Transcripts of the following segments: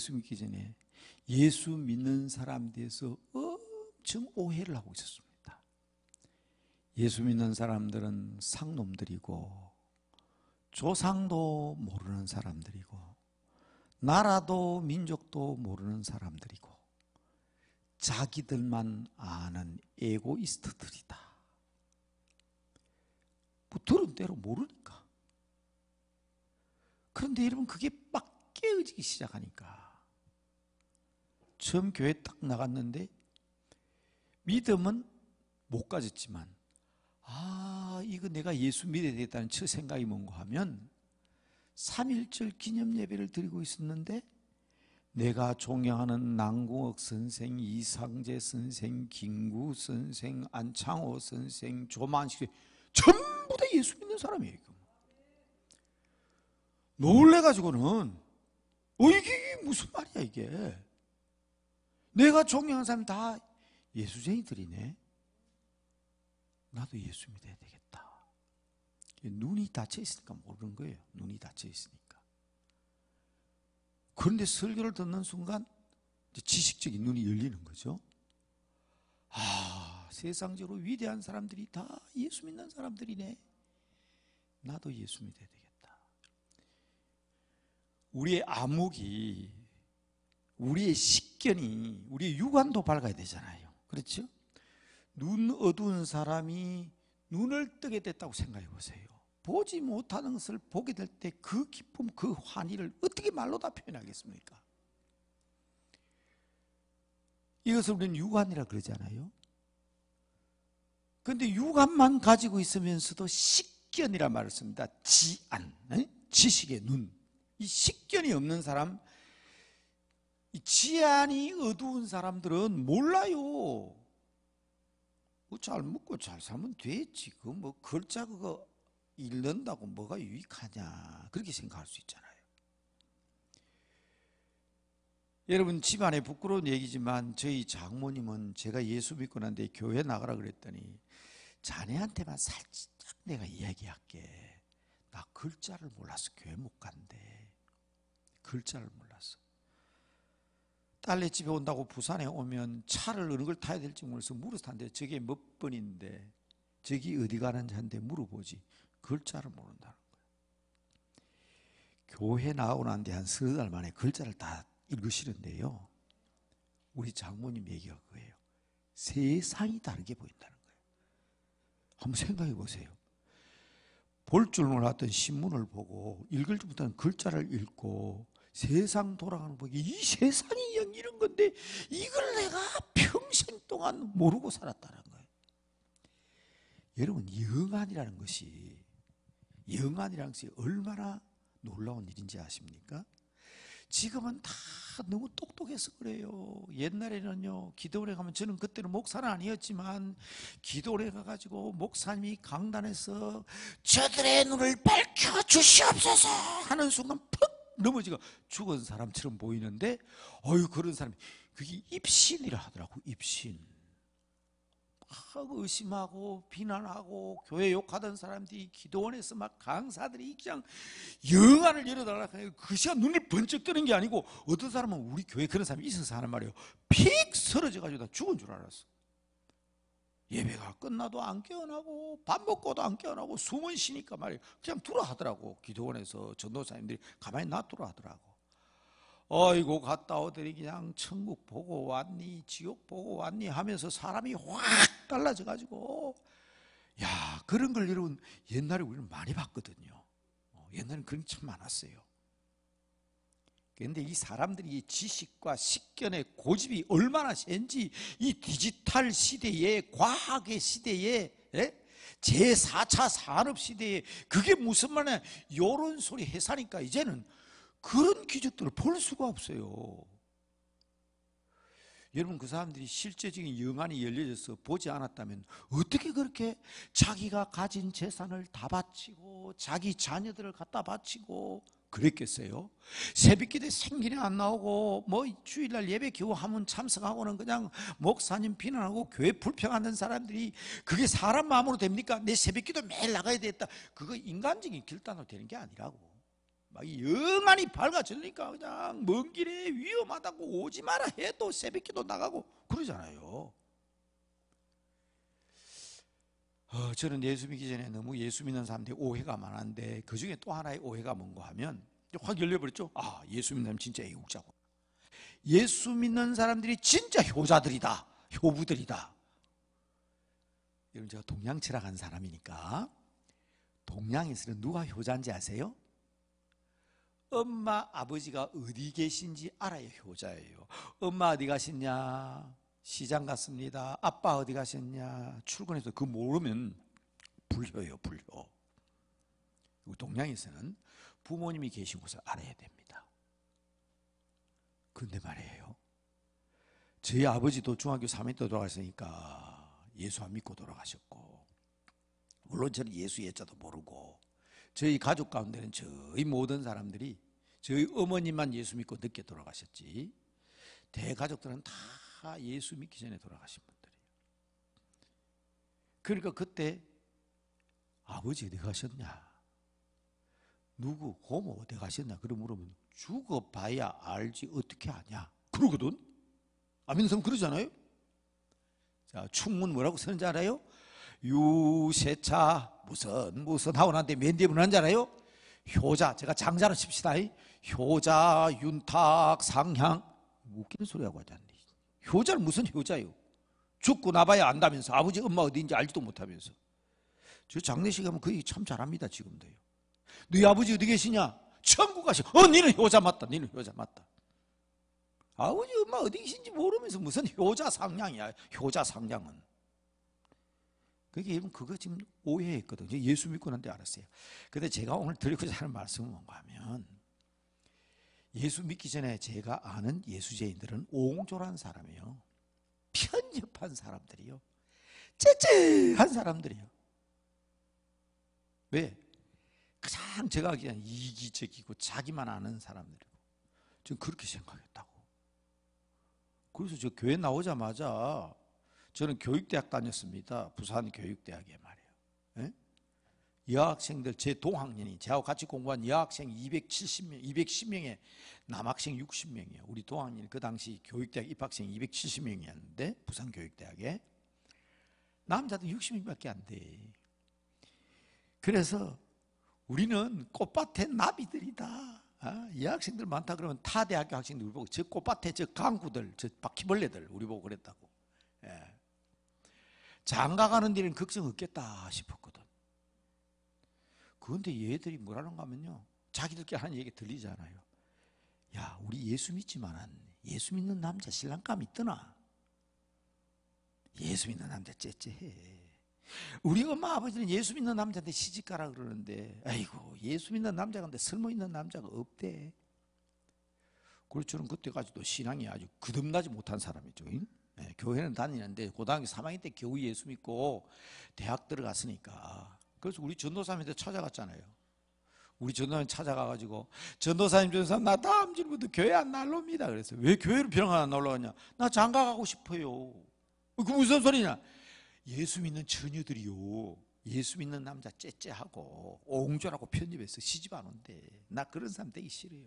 예수 믿기 전에 예수 믿는 사람들에서 엄청 오해를 하고 있었습니다. 예수 믿는 사람들은 상놈들이고 조상도 모르는 사람들이고 나라도 민족도 모르는 사람들이고 자기들만 아는 에고이스트들이다. 뭐 들은 대로 모르니까. 그런데 여러분 그게 막 깨어지기 시작하니까 처음 교회 딱 나갔는데 믿음은 못 가졌지만 아 이거 내가 예수 믿어야 되겠다는 첫 생각이 뭔가 하면 3.1절 기념 예배를 드리고 있었는데 내가 존경하는 남궁옥 선생, 이상재 선생, 김구 선생, 안창호 선생, 조만식 전부 다 예수 믿는 사람이에요. 이거. 놀래가지고는 어 이게 무슨 말이야 이게 내가 존경하는 사람이 다 예수쟁이들이네. 나도 예수 믿어야 되겠다. 눈이 닫혀 있으니까 모르는 거예요. 눈이 닫혀 있으니까. 그런데 설교를 듣는 순간 지식적인 눈이 열리는 거죠. 아, 세상적으로 위대한 사람들이 다 예수 믿는 사람들이네. 나도 예수 믿어야 되겠다. 우리의 암흑이 우리의 식견이 우리의 육안도 밝아야 되잖아요. 그렇죠? 눈 어두운 사람이 눈을 뜨게 됐다고 생각해 보세요. 보지 못하는 것을 보게 될 때 그 기쁨, 그 환희를 어떻게 말로 다 표현하겠습니까? 이것을 우리는 육안이라 그러잖아요. 그런데 육안만 가지고 있으면서도 식견이라 말을 씁니다. 지안, 지식의 눈. 이 식견이 없는 사람, 지안이 어두운 사람들은 몰라요. 뭐 잘 먹고 잘 살면 되지. 그 뭐 글자 그거 읽는다고 뭐가 유익하냐. 그렇게 생각할 수 있잖아요. 여러분 집안에 부끄러운 얘기지만 저희 장모님은 제가 예수 믿고 난데 교회 나가라 그랬더니 자네한테만 살짝 내가 이야기할게. 나 글자를 몰라서 교회 못 간대. 글자를 몰라서. 딸네 집에 온다고 부산에 오면 차를 어느 걸 타야 될지 몰라서 물어서 탄 저게 몇 번인데, 저기 어디 가는지 한데 물어보지. 글자를 모른다는 거예 교회 나오고 난뒤한 서너 달 만에 글자를 다 읽으시는데요. 우리 장모님 얘기가 그거예요. 세상이 다르게 보인다는 거예요. 한번 생각해 보세요. 볼 줄 몰랐던 신문을 보고 읽을 줄못하 글자를 읽고 세상 돌아가는 복이 이 세상이 영 이런 건데 이걸 내가 평생 동안 모르고 살았다는 거예요. 여러분 영안이라는 것이 영안이라는 것이 얼마나 놀라운 일인지 아십니까? 지금은 다 너무 똑똑해서 그래요. 옛날에는요, 기도원에 가면 저는 그때는 목사는 아니었지만, 기도원에 가가지고 목사님이 강단에서 저들의 눈을 밝혀 주시옵소서 하는 순간 퍽 넘어지고 죽은 사람처럼 보이는데 어유 그런 사람이 그게 입신이라 하더라고 입신 막 의심하고 비난하고 교회 욕하던 사람들이 기도원에서 막 강사들이 그냥 영안을 열어달라 그 시간 눈이 번쩍 뜨는 게 아니고 어떤 사람은 우리 교회 그런 사람이 있어서 하는 말이에요 픽 쓰러져가지고 다 죽은 줄 알았어 예배가 끝나도 안 깨어나고 밥 먹고도 안 깨어나고 숨은 쉬니까 말이에요. 그냥 들어 하더라고. 기도원에서 전도사님들이 가만히 놔두라 하더라고. 어이고 갔다 오더니 그냥 천국 보고 왔니 지옥 보고 왔니 하면서 사람이 확 달라져 가지고 야 그런 걸 이런 옛날에 우리는 많이 봤거든요. 어, 옛날엔 그런 게참 많았어요. 그런데이 사람들이 이 지식과 식견의 고집이 얼마나 센지 이 디지털 시대에 과학의 시대에 예? 제4차 산업 시대에 그게 무슨 말이냐 요런 소리 해사니까 이제는 그런 기적들을 볼 수가 없어요 여러분 그 사람들이 실제적인 영안이 열려져서 보지 않았다면 어떻게 그렇게 자기가 가진 재산을 다 바치고 자기 자녀들을 갖다 바치고 그랬겠어요? 새벽기도 생기나 안 나오고 뭐 주일날 예배 기호 하면 참석하고는 그냥 목사님 비난하고 교회 불평하는 사람들이 그게 사람 마음으로 됩니까? 내 새벽기도 매일 나가야 되겠다 그거 인간적인 길단으로 되는 게 아니라고 막 영안이 밝아지니까 그냥 먼 길에 위험하다고 오지 마라 해도 새벽기도 나가고 그러잖아요 어, 저는 예수 믿기 전에 너무 예수 믿는 사람들이 오해가 많은데 그 중에 또 하나의 오해가 뭔가 하면 확 열려버렸죠. 아, 예수 믿는 사람 진짜 애국자고. 예수 믿는 사람들이 진짜 효자들이다. 효부들이다. 여러분, 제가 동양 철학한 사람이니까 동양에서는 누가 효자인지 아세요? 엄마, 아버지가 어디 계신지 알아야 효자예요. 엄마 어디 가셨냐 시장 갔습니다. 아빠 어디 가셨냐? 출근해서 그 모르면 불효예요, 불효. 그 동양에서는 부모님이 계신 곳을 알아야 됩니다. 그런데 말이에요. 저희 아버지도 중학교 3학년 때 돌아가셨으니까 예수 안 믿고 돌아가셨고 물론 저는 예수 의자도 모르고 저희 가족 가운데는 저희 모든 사람들이 저희 어머님만 예수 믿고 늦게 돌아가셨지 대가족들은 다다 예수 믿기 전에 돌아가신 분들이에요. 그러니까 그때 아버지 어디 가셨냐? 누구 고모 어디 가셨나? 그럼 물으면 죽어봐야 알지 어떻게 아냐? 그러거든. 안 믿는 그러잖아요. 자, 충문 뭐라고 쓰는지 알아요? 유세차 무슨 무슨 하고 한테맨 뒤에 뭐는지 알아요? 효자 제가 장자로 칩시다 효자 윤탁 상향 웃기는 소리하고 하잖니 효자는 무슨 효자요? 죽고 나봐야 안다면서 아버지 엄마 어디인지 알지도 못하면서 저 장례식 하면 그얘참 잘합니다 지금도요 너희 아버지 어디 계시냐? 천국 가시 어 니는 효자 맞다 니는 효자 맞다 아버지 엄마 어디 계신지 모르면서 무슨 효자 상냥이야 효자 상냥은 그게 여러분 그거 지금 오해했거든요 예수 믿고 난 데 알았어요 근데 제가 오늘 드리고자 하는 말씀은 뭔가 하면 예수 믿기 전에 제가 아는 예수제인들은 옹졸한 사람이에요. 편협한 사람들이요. 째째한 사람들이요. 왜? 가장 제가 그냥 이기적이고 자기만 아는 사람들이고 전 그렇게 생각했다고. 그래서 저 교회 나오자마자 저는 교육대학 다녔습니다. 부산 교육대학에 말이에요. 에? 예? 여학생들 제 동학년이 저하고 같이 공부한 여학생 270명, 210명에 남학생 60명이에요. 우리 동학년 그 당시 교육대학 입학생 270명이었는데 부산 교육대학에 남자도 60명밖에 안 돼. 그래서 우리는 꽃밭에 나비들이다. 아, 여학생들 많다 그러면 타 대학교 학생들 우리 보고 저 꽃밭에 저 강구들, 저 바퀴벌레들 우리 보고 그랬다고. 예. 장가 가는 데는 걱정 없겠다 싶었거든. 그런데 얘들이 뭐라는가 하면요. 자기들끼리 하는 얘기 들리잖아요. 야, 우리 예수 믿지만 예수 믿는 남자 신랑감 있더나? 예수 믿는 남자 째째해. 우리 엄마 뭐 아버지는 예수 믿는 남자한테 시집가라 그러는데, 아이고, 예수 믿는 남자가 근데 설모 있는 남자가 없대. 그렇죠 저는 그때까지도 신앙이 아주 거듭나지 못한 사람이죠. 네, 교회는 다니는데 고등학교 3학년 때 겨우 예수 믿고 대학 들어갔으니까 그래서 우리 전도사님한테 찾아갔잖아요. 우리 전도사님 찾아가가지고 전도사님 전도사님 나 다음 주부터 교회 안 날옵니다. 그래서 왜 교회를 병원 안 날라가냐? 나 장가 가고 싶어요. 그 무슨 소리냐? 예수 믿는 처녀들이요. 예수 믿는 남자 째째하고 옹졸하고 편집해서 시집 안 온대. 나 그런 사람 되기 싫어요.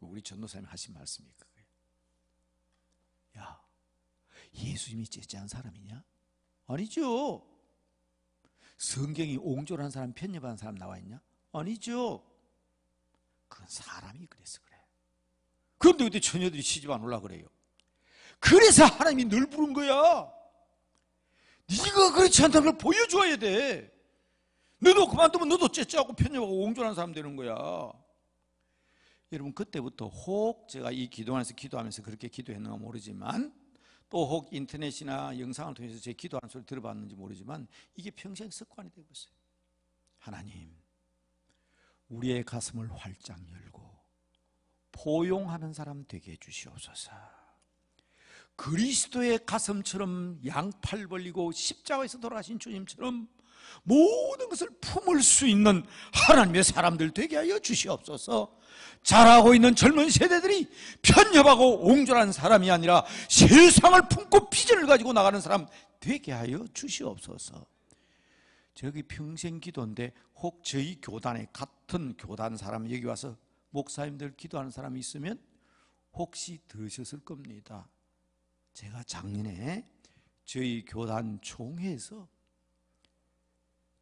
우리 전도사님 하신 말씀이 그거예요. 야, 예수님이 째째한 사람이냐? 아니죠. 성경이 옹졸한 사람 편협한 사람 나와 있냐? 아니죠. 그건 사람이 그래서 그래. 그런데 왜 처녀들이 시집 안 올라 그래요? 그래서 하나님이 늘 부른 거야. 네가 그렇지 않다는 걸 보여줘야 돼. 너도 그만두면 너도 째째하고 편협하고 옹졸한 사람 되는 거야. 여러분 그때부터 혹 제가 이 기도 안에서 기도하면서 그렇게 기도했는가 모르지만 또혹 인터넷이나 영상을 통해서 제기도한 소리 들어봤는지 모르지만 이게 평생 습관이 되고 있어요. 하나님, 우리의 가슴을 활짝 열고 포용하는 사람 되게 해주시옵소서. 그리스도의 가슴처럼 양팔 벌리고 십자가에서 돌아가신 주님처럼 모든 것을 품을 수 있는 하나님의 사람들 되게 하여 주시옵소서. 자라고 있는 젊은 세대들이 편협하고 옹졸한 사람이 아니라 세상을 품고 비전을 가지고 나가는 사람 되게 하여 주시옵소서. 저기 평생 기도인데 혹 저희 교단에 같은 교단 사람 여기 와서 목사님들 기도하는 사람이 있으면 혹시 들으셨을 겁니다. 제가 작년에 저희 교단 총회에서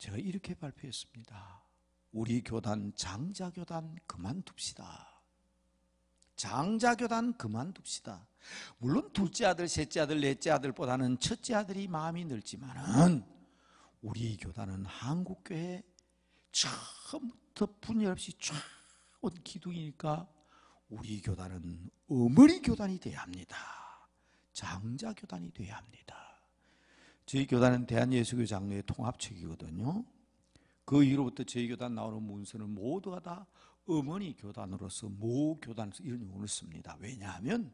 제가 이렇게 발표했습니다. 우리 교단 장자교단 그만둡시다. 장자교단 그만둡시다. 물론 둘째 아들, 셋째 아들, 넷째 아들보다는 첫째 아들이 마음이 늘지만은 우리 교단은 한국교회 처음부터 분열 없이 쫙온 기둥이니까 우리 교단은 어머니 교단이 돼야 합니다. 장자교단이 돼야 합니다. 저희 교단은 대한예수교 장로의 통합책이거든요그 이후로부터 저희 교단 나오는 문서는 모두가 다 어머니 교단으로서 모 교단에서 이런 용어를 씁니다. 왜냐하면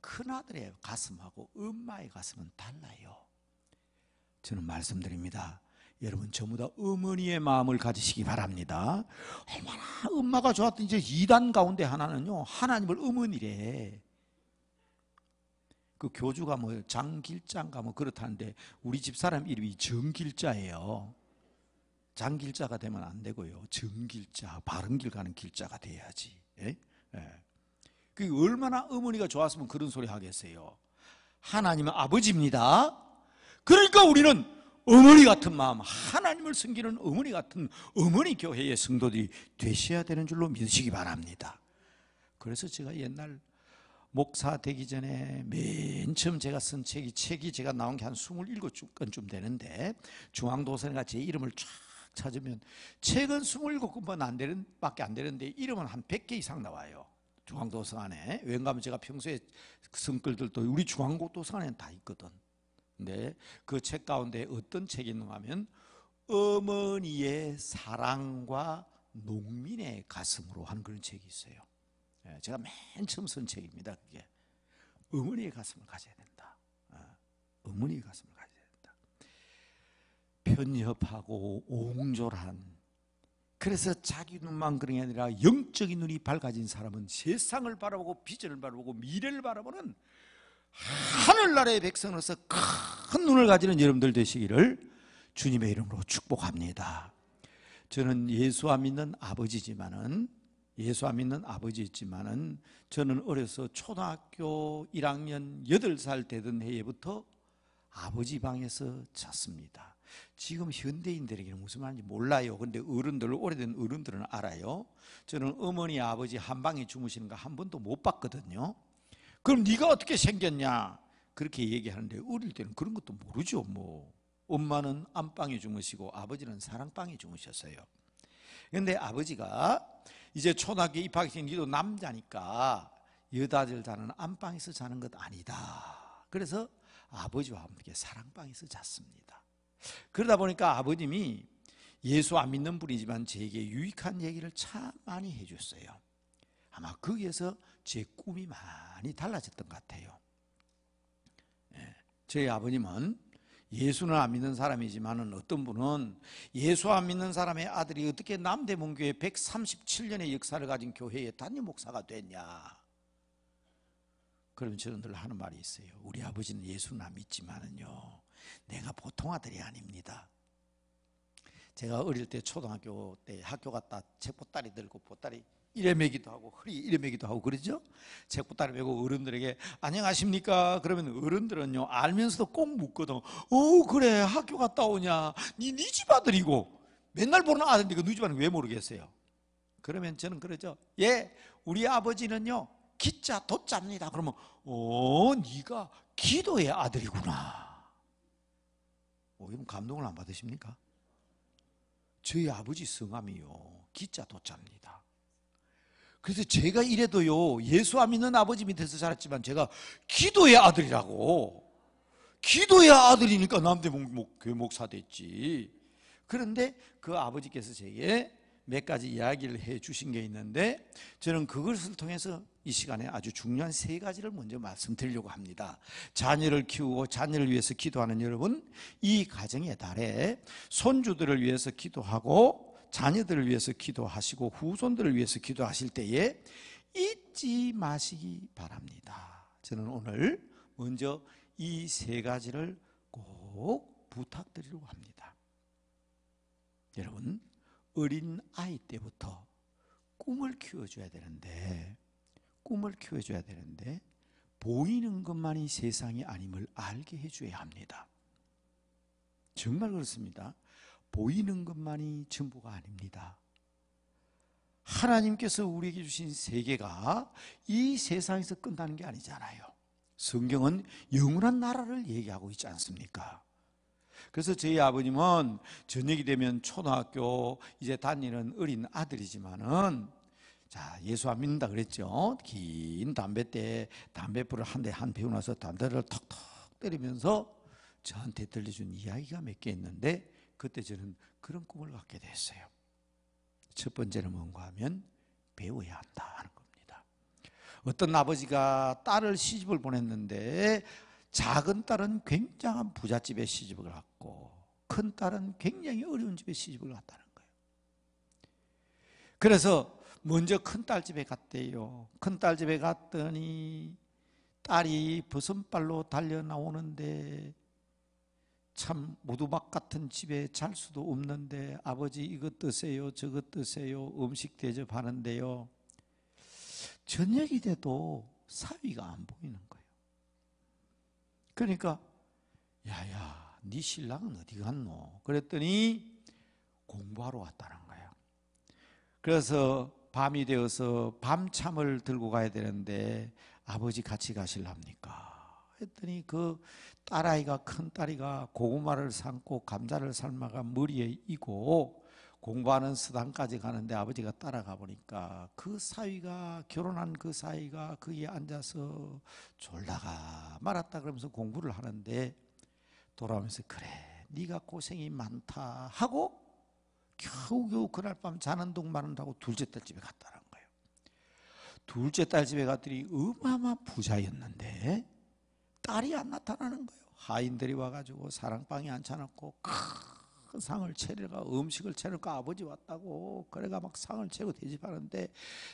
큰아들의 가슴하고 엄마의 가슴은 달라요. 저는 말씀드립니다. 여러분 전부 다 어머니의 마음을 가지시기 바랍니다. 얼마나 엄마가 좋았던지 이단 가운데 하나는요. 하나님을 어머니래. 그 교주가 뭐장길장가뭐 그렇다는데 우리 집사람 이름이 정길자예요. 장길자가 되면 안 되고요. 정길자, 바른 길 가는 길자가 돼야지. 예? 예. 그 얼마나 어머니가 좋았으면 그런 소리 하겠어요. 하나님은 아버지입니다. 그러니까 우리는 어머니 같은 마음, 하나님을 섬기는 어머니 같은 어머니 교회의 성도들이 되셔야 되는 줄로 믿으시기 바랍니다. 그래서 제가 옛날 목사 되기 전에 맨 처음 제가 쓴 책이 책이 제가 나온 게 한 27권쯤 되는데 중앙도서관 같이 이름을 쫙 찾으면 책은 27권만 안 되는 밖에 안 되는데 이름은 한 100개 이상 나와요. 중앙도서관에 왠가면 제가 평소에 성글들도 우리 중앙도서관에는 다 있거든. 근데 그 책 가운데 어떤 책이 있는가 하면 어머니의 사랑과 농민의 가슴으로 한 그런 책이 있어요. 예, 제가 맨 처음 쓴 책입니다. 그게 어머니의 가슴을 가져야 된다. 어, 어머니의 가슴을 가져야 된다. 편협하고 옹졸한 그래서 자기 눈만 그런 게 아니라 영적인 눈이 밝아진 사람은 세상을 바라보고 비전을 바라보고 미래를 바라보는 하늘나라의 백성으로서 큰 눈을 가지는 여러분들 되시기를 주님의 이름으로 축복합니다. 저는 예수 안 믿는 아버지지만은 예수 안 믿는 아버지 있지만은 저는 어려서 초등학교 1학년 8살 되던 해에부터 아버지 방에서 잤습니다. 지금 현대인들에게는 무슨 말인지 몰라요. 근데 어른들, 오래된 어른들은 알아요. 저는 어머니, 아버지 한 방에 주무시는 거 한 번도 못 봤거든요. 그럼 네가 어떻게 생겼냐? 그렇게 얘기하는데 어릴 때는 그런 것도 모르죠, 뭐. 엄마는 안방에 주무시고 아버지는 사랑방에 주무셨어요. 근데 아버지가 이제 초등학교 입학했으 니도 남자니까 여자들 자는 안방에서 자는 것 아니다. 그래서 아버지와 함께 사랑방에서 잤습니다. 그러다 보니까 아버님이 예수 안 믿는 분이지만 제게 유익한 얘기를 참 많이 해줬어요. 아마 거기에서 제 꿈이 많이 달라졌던 것 같아요. 예, 저희 아버님은 예수는 안 믿는 사람이지만은 어떤 분은 예수 안 믿는 사람의 아들이 어떻게 남대문교회 137년의 역사를 가진 교회의 단임 목사가 됐냐? 그럼 저는 늘 하는 말이 있어요. 우리 아버지는 예수는 안 믿지만은요, 내가 보통 아들이 아닙니다. 제가 어릴 때 초등학교 때 학교 갔다 책 보따리 들고 보따리 이래 매기도 하고 허리 이래 매기도 하고 그러죠. 책 보따리 메고 어른들에게 안녕하십니까? 그러면 어른들은요 알면서도 꼭 묻거든. 어 그래 학교 갔다 오냐? 니집 네, 네 아들이고 맨날 보는 아들인데 그누집 아들 왜 모르겠어요? 그러면 저는 그러죠. 예, 우리 아버지는요 기자 도자입니다. 그러면 어니가 기도의 아들이구나. 오, 어, 이분 감동을 안 받으십니까? 저희 아버지 성함이요 기자 도자입니다 그래서 제가 이래도요 예수 안 믿는 아버지 밑에서 자랐지만 제가 기도의 아들이라고 기도의 아들이니까 남대문 목사 됐지 그런데 그 아버지께서 제게 몇 가지 이야기를 해 주신 게 있는데 저는 그것을 통해서 이 시간에 아주 중요한 세 가지를 먼저 말씀드리려고 합니다. 자녀를 키우고 자녀를 위해서 기도하는 여러분, 이 가정에 달해 손주들을 위해서 기도하고 자녀들을 위해서 기도하시고 후손들을 위해서 기도하실 때에 잊지 마시기 바랍니다. 저는 오늘 먼저 이 세 가지를 꼭 부탁드리려고 합니다. 여러분, 어린 아이 때부터 꿈을 키워줘야 되는데 꿈을 키워줘야 되는데 보이는 것만이 세상이 아님을 알게 해줘야 합니다. 정말 그렇습니다. 보이는 것만이 전부가 아닙니다. 하나님께서 우리에게 주신 세계가 이 세상에서 끝나는 게 아니잖아요. 성경은 영원한 나라를 얘기하고 있지 않습니까? 그래서 저희 아버님은 저녁이 되면 초등학교 이제 다니는 어린 아들이지만은 자, 예수 안 믿는다 그랬죠. 긴 담배 때 담배불을 한 대한 피우 나서 담배를 턱턱 때리면서 저한테 들려준 이야기가 몇 개 있는데 그때 저는 그런 꿈을 갖게 됐어요. 첫 번째는 뭔가 하면 배워야 한다 하는 겁니다. 어떤 아버지가 딸을 시집을 보냈는데 작은 딸은 굉장한 부잣집에 시집을 갔고 큰 딸은 굉장히 어려운 집에 시집을 갔다는 거예요. 그래서 먼저 큰 딸 집에 갔대요. 큰 딸 집에 갔더니 딸이 벗은발로 달려 나오는데 참 모두박 같은 집에 잘 수도 없는데 아버지 이것 드세요 저것 드세요 음식 대접하는데요 저녁이 돼도 사위가 안 보이는 거예요 그러니까 야야 네 신랑은 어디 갔노? 그랬더니 공부하러 왔다는 거예요. 그래서 밤이 되어서 밤참을 들고 가야 되는데 아버지 같이 가실랍니까? 했더니 그 딸아이가 큰 딸이가 고구마를 삶고 감자를 삶아가 머리에 이고 공부하는 수단까지 가는데 아버지가 따라가 보니까 그 사위가 결혼한 그 사위가 그에 앉아서 졸다가 말았다 그러면서 공부를 하는데 돌아오면서 그래 네가 고생이 많다 하고 겨우겨우 그날 밤 자는 동만은 하고 둘째 딸 집에 갔다는 거예요. 둘째 딸 집에 갔더니 어마마 부자였는데 딸이 안 나타나는 거예요. 하인들이 와가지고 사랑방에 앉혀놓고 크 상을 차려가 음식을 차려가 아버지 왔다고 그래가 막 상을 차고 대접하는데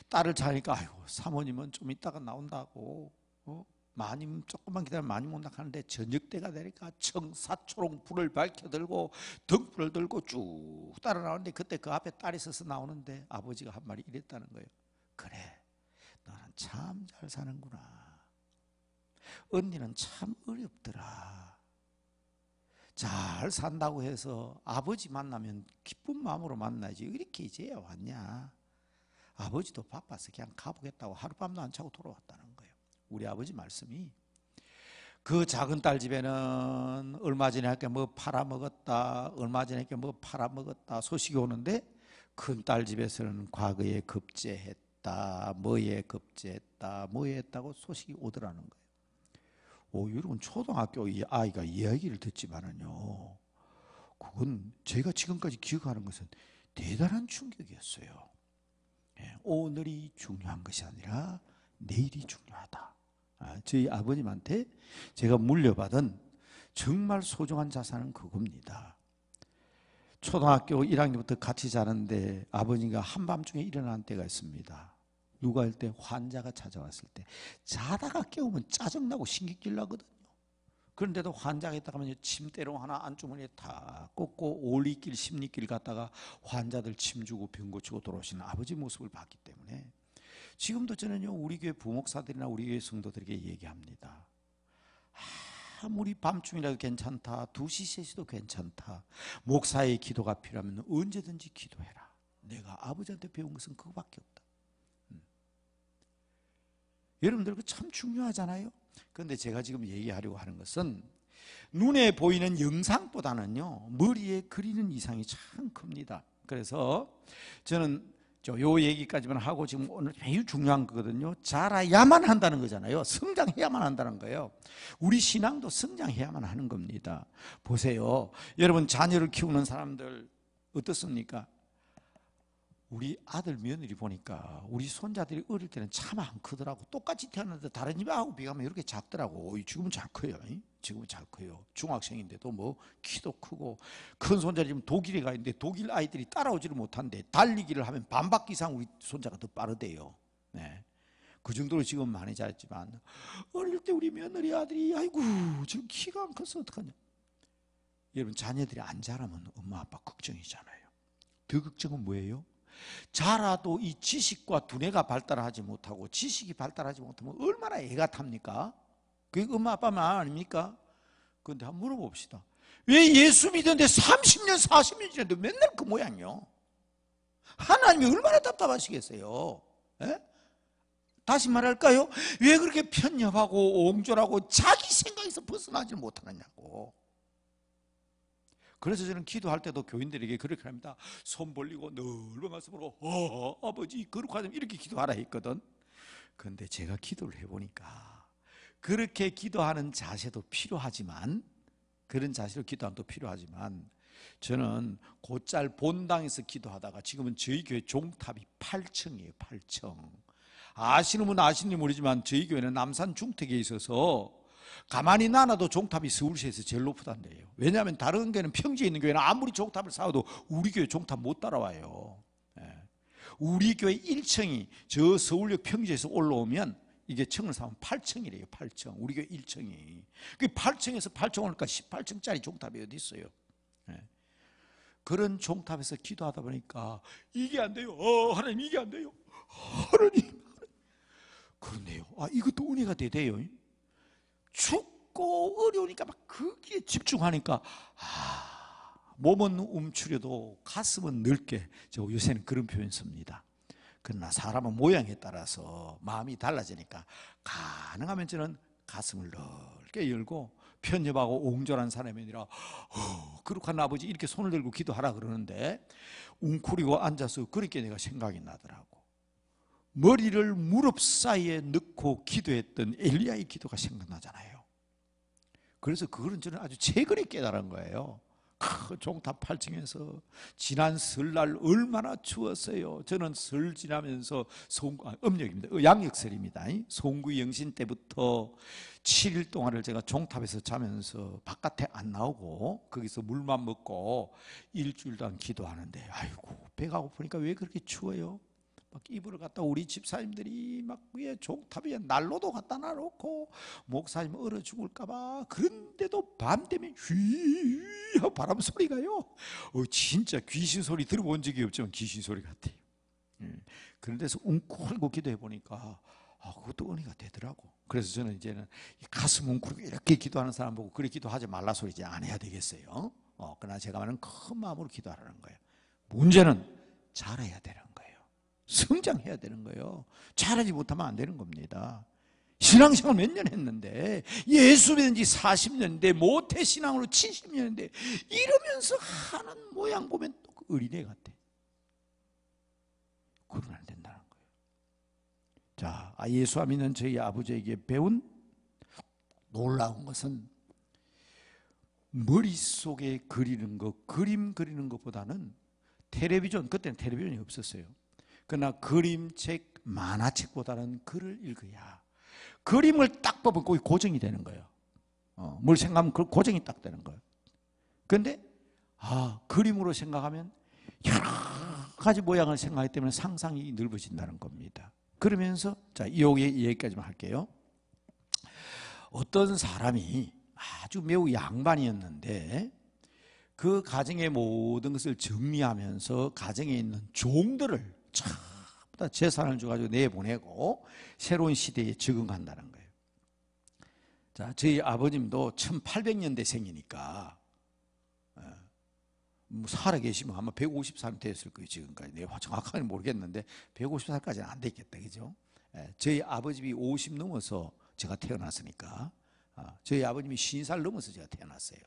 딸을 자니까 아이고 사모님은 좀 이따가 나온다고 어? 많이 조금만 기다리면 많이 온다 하는데 저녁 때가 되니까 청사초롱 불을 밝혀들고 등불을 들고 쭉 따라 나오는데 그때 그 앞에 딸이 서서 나오는데 아버지가 한 말이 이랬다는 거예요. 그래 너는 참 잘 사는구나. 언니는 참 어렵더라. 잘 산다고 해서 아버지 만나면 기쁜 마음으로 만나지 이렇게 이제야 왔냐 아버지도 바빠서 그냥 가보겠다고 하룻밤도 안 차고 돌아왔다는 거예요 우리 아버지 말씀이 그 작은 딸 집에는 얼마 전에 할게 뭐 팔아먹었다 얼마 전에 할게 뭐 팔아먹었다 소식이 오는데 큰 딸 집에서는 과거에 급제했다 뭐에 급제했다 뭐에 했다고 소식이 오더라는 거예요 오, 여러분 초등학교 이 아이가 이야기를 듣지만은요. 그건 제가 지금까지 기억하는 것은 대단한 충격이었어요. 예, 오늘이 중요한 것이 아니라 내일이 중요하다. 아, 저희 아버님한테 제가 물려받은 정말 소중한 자산은 그겁니다. 초등학교 1학년부터 같이 자는데 아버지가 한밤중에 일어난 때가 있습니다. 누가 할때 환자가 찾아왔을 때 자다가 깨우면 짜증나고 신경질 나거든요. 그런데도 환자가 있다가 면 침대로 하나 안주머니에 다 꽂고 올리길심리길 갔다가 환자들 침 주고 병 고치고 돌아오시는 아버지 모습을 봤기 때문에 지금도 저는요 우리 교회 부목사들이나 우리 교회 성도들에게 얘기합니다. 아무리 밤중이라도 괜찮다. 2시, 3시도 괜찮다. 목사의 기도가 필요하면 언제든지 기도해라. 내가 아버지한테 배운 것은 그거밖에 없다. 여러분들 그 참 중요하잖아요. 그런데 제가 지금 얘기하려고 하는 것은 눈에 보이는 영상보다는요 머리에 그리는 이상이 참 큽니다. 그래서 저는 저 요 얘기까지만 하고 지금 오늘 매우 중요한 거거든요. 자라야만 한다는 거잖아요. 성장해야만 한다는 거예요. 우리 신앙도 성장해야만 하는 겁니다. 보세요. 여러분 자녀를 키우는 사람들 어떻습니까? 우리 아들 며느리 보니까 우리 손자들이 어릴 때는 참 안 크더라고 똑같이 태어났는데 다른 집하고 비교하면 이렇게 작더라고 지금은 잘 커요 지금은 잘 커요 중학생인데도 뭐 키도 크고 큰 손자 지금 독일에 가 있는데 독일 아이들이 따라오지를 못한데 달리기를 하면 반바퀴 이상 우리 손자가 더 빠르대요 네. 그 정도로 지금 많이 자랐지만 어릴 때 우리 며느리 아들이 아이고 지금 키가 안 커서 어떡하냐 여러분 자녀들이 안 자라면 엄마 아빠 걱정이잖아요 더 걱정은 뭐예요? 자라도 이 지식과 두뇌가 발달하지 못하고 지식이 발달하지 못하면 얼마나 애가 탑니까? 그게 엄마 아빠 말 아닙니까? 그런데 한번 물어봅시다. 왜 예수 믿었데 30년, 40년 지났는 맨날 그 모양이요? 하나님이 얼마나 답답하시겠어요? 에? 예? 다시 말할까요? 왜 그렇게 편협하고 옹졸하고 자기 생각에서 벗어나지 못하느냐고. 그래서 저는 기도할 때도 교인들에게 그렇게 합니다. 손 벌리고 넓은 가슴으로 어, 어, 아버지 거룩하자 이렇게 기도하라 했거든. 그런데 제가 기도를 해보니까 그렇게 기도하는 자세도 필요하지만 그런 자세로 기도하는것도 필요하지만 저는 곧잘 본당에서 기도하다가 지금은 저희 교회 종탑이 8층이에요. 8층. 아시는 분 아시는지 모르지만 저희 교회는 남산 중택에 있어서 가만히 나눠도 종탑이 서울시에서 제일 높다는데요. 왜냐하면 다른 교회는 평지에 있는 교회는 아무리 종탑을 쌓아도 우리 교회 종탑 못 따라와요. 예. 우리 교회 1층이 저 서울역 평지에서 올라오면 이게 층을 쌓으면 8층이래요. 8층. 우리 교회 1층이. 그 8층에서 8층 니까 18층짜리 종탑이 어디 있어요? 예. 그런 종탑에서 기도하다 보니까 이게 안 돼요. 어, 하나님 이게 안 돼요. 하나님. 그러네요. 아, 이것도 은혜가 되대요. 춥고 어려우니까 막 거기에 집중하니까 아, 몸은 움츠려도 가슴은 넓게 저 요새는 그런 표현 씁니다. 그러나 사람은 모양에 따라서 마음이 달라지니까 가능하면 저는 가슴을 넓게 열고 편협하고 옹졸한 사람이 아니라 어, 그룩한 아버지 이렇게 손을 들고 기도하라 그러는데 웅크리고 앉아서 그렇게 내가 생각이 나더라고. 머리를 무릎 사이에 넣고 기도했던 엘리야의 기도가 생각나잖아요. 그래서 그거는 저는 아주 최근에 깨달은 거예요. 그 종탑 8층에서 지난 설날 얼마나 추웠어요. 저는 설 지나면서 송, 아, 음력입니다. 어, 양력설입니다. 송구 영신 때부터 7일 동안을 제가 종탑에서 자면서 바깥에 안 나오고 거기서 물만 먹고 일주일 동안 기도하는데 아이고 배가 고프니까 왜 그렇게 추워요? 막 이불을 갖다 우리 집사님들이 막 위에 종탑 위에 난로도 갖다 놔놓고 목사님 얼어 죽을까봐 그런데도 밤 되면 휘 바람 소리가요. 어, 진짜 귀신 소리 들어본 적이 없지만 귀신 소리 같아요. 음, 그런데서 웅크고 기도해 보니까 아, 그것도 은혜가 되더라고. 그래서 저는 이제는 가슴 웅크리고 이렇게 기도하는 사람 보고 그래 기도하지 말라 소리 이제 안 해야 되겠어요. 어, 그러나 제가 말하는 큰 마음으로 기도하라는 거예요. 문제는 잘해야 되는 성장해야 되는 거예요. 잘하지 못하면 안 되는 겁니다. 신앙생활 몇 년 했는데 예수 믿은 지 40년대 모태 신앙으로 70년대 이러면서 하는 모양 보면 또 어린애 그 같아. 그건 안 된다는 거예요. 자, 아, 예수 믿는 저희 아버지에게 배운 놀라운 것은 머릿속에 그리는 것, 그림 그리는 것보다는 텔레비전, 그때는 텔레비전이 없었어요. 그러나 그림책, 만화책보다는 글을 읽어야 그림을 딱 보면 거기 고정이 되는 거예요. 어, 뭘 생각하면 그 고정이 딱 되는 거예요. 그런데 아, 그림으로 생각하면 여러 가지 모양을 생각하기 때문에 상상이 넓어진다는 겁니다. 그러면서 자, 여기 여기까지만 할게요. 어떤 사람이 아주 매우 양반이었는데 그 가정의 모든 것을 정리하면서 가정에 있는 종들을 전부 다 재산을 줘가지고 내보내고 새로운 시대에 적응한다는 거예요. 자, 저희 아버님도 1800년대 생이니까 어, 뭐 살아계시면 아마 150살 됐을 거예요 지금까지 내가 네, 정확하게 모르겠는데 150살까지는 안 됐겠다 그죠? 예, 저희 아버지이 50 넘어서 제가 태어났으니까 어, 저희 아버님이 50살 넘어서 제가 태어났어요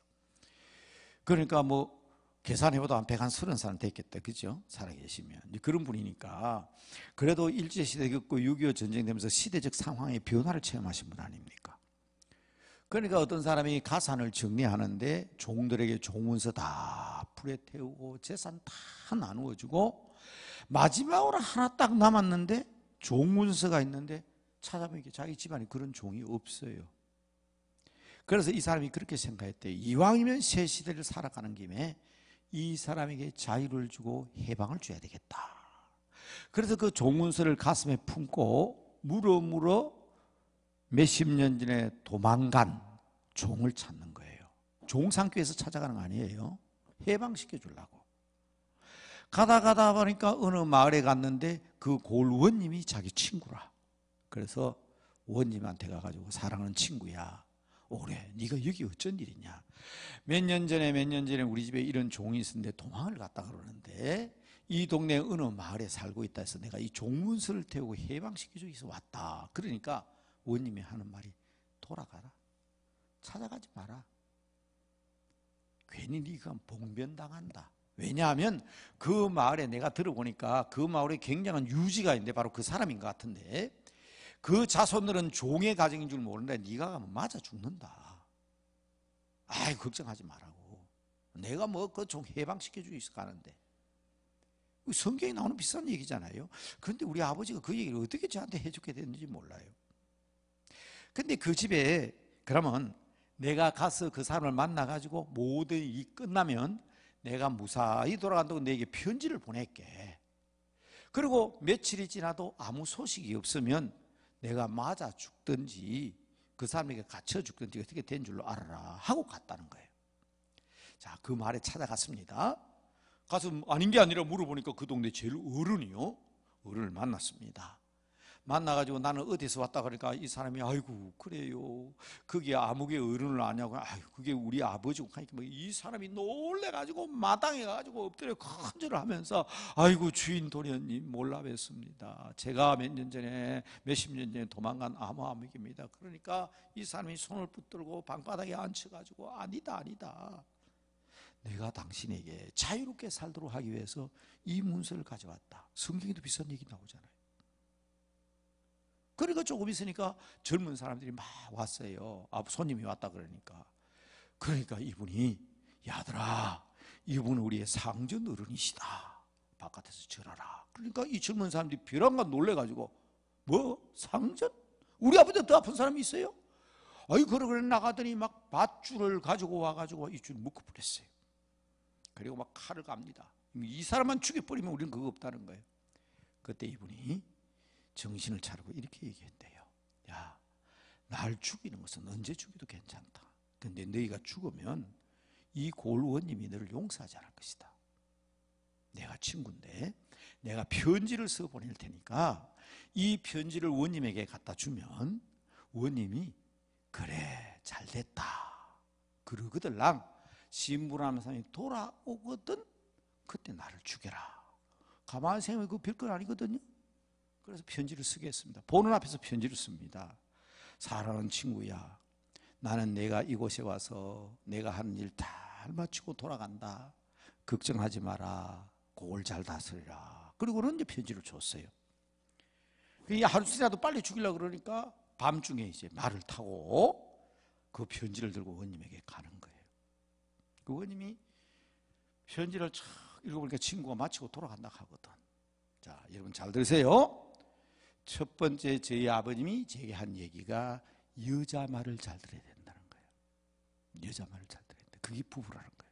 그러니까 뭐 계산해봐도 한1 3 0 사람 됐겠다. 그죠? 살아계시면. 그런 분이니까. 그래도 일제시대 겪고 6.25 전쟁 되면서 시대적 상황의 변화를 체험하신 분 아닙니까? 그러니까 어떤 사람이 가산을 정리하는데 종들에게 종문서 다 불에 태우고 재산 다 나누어주고 마지막으로 하나 딱 남았는데 종문서가 있는데 찾아보니까 자기 집안에 그런 종이 없어요. 그래서 이 사람이 그렇게 생각했대요. 이왕이면 새 시대를 살아가는 김에 이 사람에게 자유를 주고 해방을 줘야 되겠다. 그래서 그 종문서를 가슴에 품고 물어물어 몇십 년 전에 도망간 종을 찾는 거예요. 종상교에서 찾아가는 거 아니에요. 해방시켜 주려고. 가다 가다 보니까 어느 마을에 갔는데 그 골원님이 자기 친구라. 그래서 원님한테 가가지고 사랑하는 친구야. 오래 네가 여기 어쩐 일이냐 몇 년 전에 몇 년 전에 우리 집에 이런 종이 있었는데 도망을 갔다 그러는데 이 동네 어느 마을에 살고 있다 해서 내가 이 종문서를 태우고 해방시키기 위해서 왔다 그러니까 원님이 하는 말이 돌아가라 찾아가지 마라 괜히 네가 봉변당한다 왜냐하면 그 마을에 내가 들어보니까 그 마을에 굉장한 유지가 있는데 바로 그 사람인 것 같은데 그 자손들은 종의 가정인 줄 모르는데 네가 가면 맞아 죽는다. 아이 걱정하지 말라고. 내가 뭐 그 종 해방시켜 줄 수 있을 까는데. 하 그 성경에 나오는 비슷한 얘기잖아요. 그런데 우리 아버지가 그 얘기를 어떻게 저한테 해주게 됐는지 몰라요. 근데 그 집에 그러면 내가 가서 그 사람을 만나가지고 모든 이 끝나면 내가 무사히 돌아간다고 내게 편지를 보낼게. 그리고 며칠이 지나도 아무 소식이 없으면 내가 맞아 죽든지 그 사람에게 갇혀 죽든지 어떻게 된 줄로 알아라 하고 갔다는 거예요. 자, 그 말에 찾아갔습니다. 가서 아닌 게 아니라 물어보니까 그 동네 제일 어른이요. 어른을 만났습니다. 만나가지고 나는 어디서 왔다 그러니까 이 사람이 아이고 그래요 그게 암흑의 어른을 아냐고 아유 그게 우리 아버지고 하니까 뭐 이 사람이 놀래가지고 마당에 가지고 엎드려 큰절을 하면서 아이고 주인 도련님 몰라 뵀습니다 제가 몇 년 전에 몇십 년 전에 도망간 암흑암흑입니다 그러니까 이 사람이 손을 붙들고 방바닥에 앉혀가지고 아니다 아니다 내가 당신에게 자유롭게 살도록 하기 위해서 이 문서를 가져왔다. 성경에도 비슷한 얘기 나오잖아요. 그러니까 조금 있으니까 젊은 사람들이 막 왔어요. 아, 손님이 왔다 그러니까. 그러니까 이분이, 야들아, 이분 우리의 상전 어른이시다. 바깥에서 절하라. 그러니까 이 젊은 사람들이 벼랑간 놀래가지고, 뭐? 상전? 우리 아버지가 더 아픈 사람이 있어요? 아이 그러 그 나가더니 막 밧줄을 가지고 와가지고 이 줄 묶어버렸어요. 그리고 막 칼을 갑니다. 이 사람만 죽여버리면 우리는 그거 없다는 거예요. 그때 이분이 정신을 차리고 이렇게 얘기했대요. 야, 날 죽이는 것은 언제 죽이도 괜찮다. 근데 너희가 죽으면 이 골원님이 너를 용서하지 않을 것이다. 내가 친구인데 내가 편지를 써 보낼 테니까 이 편지를 원님에게 갖다 주면 원님이 그래 잘 됐다 그러거들랑 신부라는 사람이 돌아오거든 그때 나를 죽여라 가만히 생각해그 별건 아니거든요 그래서 편지를 쓰게 했습니다. 보는 앞에서 편지를 씁니다. 사랑하는 친구야, 나는 내가 이곳에 와서 내가 하는 일 다 마치고 돌아간다. 걱정하지 마라. 골잘 다스리라. 그리고는 이제 편지를 줬어요. 이하루씩라도 빨리 죽이려 그러니까 밤중에 이제 말을 타고 그 편지를 들고 원님에게 가는 거예요. 그 원님이 편지를 쫙 읽어보니까 친구가 마치고 돌아간다 하거든. 자, 여러분 잘 들으세요. 첫 번째 저희 아버님이 제게 한 얘기가 여자 말을 잘 들어야 된다는 거예요. 여자 말을 잘 들어야 된다. 그게 부부라는 거예요.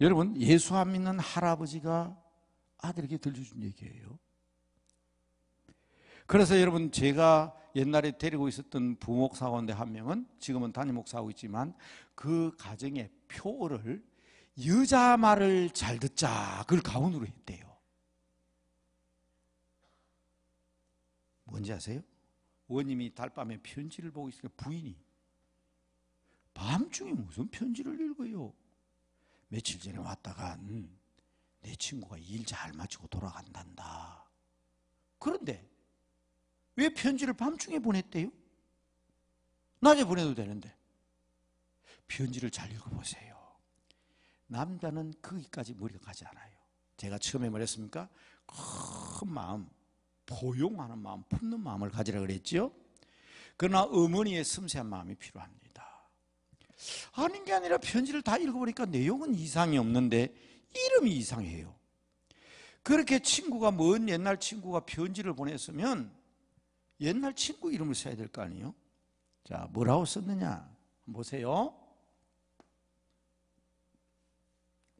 여러분 예수 안 믿는 할아버지가 아들에게 들려준 얘기예요. 그래서 여러분 제가 옛날에 데리고 있었던 부목사 가운데 한 명은 지금은 단임 목사하고 있지만 그 가정의 표어를 여자 말을 잘 듣자 그걸 가훈으로 했대요. 뭔지 아세요? 원님이 달밤에 편지를 보고 있으니까 부인이 밤중에 무슨 편지를 읽어요? 며칠 전에 왔다 간내 음, 친구가 일 잘 마치고 돌아간단다. 그런데 왜 편지를 밤중에 보냈대요? 낮에 보내도 되는데 편지를 잘 읽어보세요. 남자는 거기까지 머리가 가지 않아요. 제가 처음에 말했습니까? 큰 마음, 포용하는 마음, 품는 마음을 가지라 그랬죠 그러나 어머니의 섬세한 마음이 필요합니다. 아닌 게 아니라 편지를 다 읽어보니까 내용은 이상이 없는데 이름이 이상해요. 그렇게 친구가 먼 옛날 친구가 편지를 보냈으면 옛날 친구 이름을 써야 될 거 아니에요? 자, 뭐라고 썼느냐? 보세요.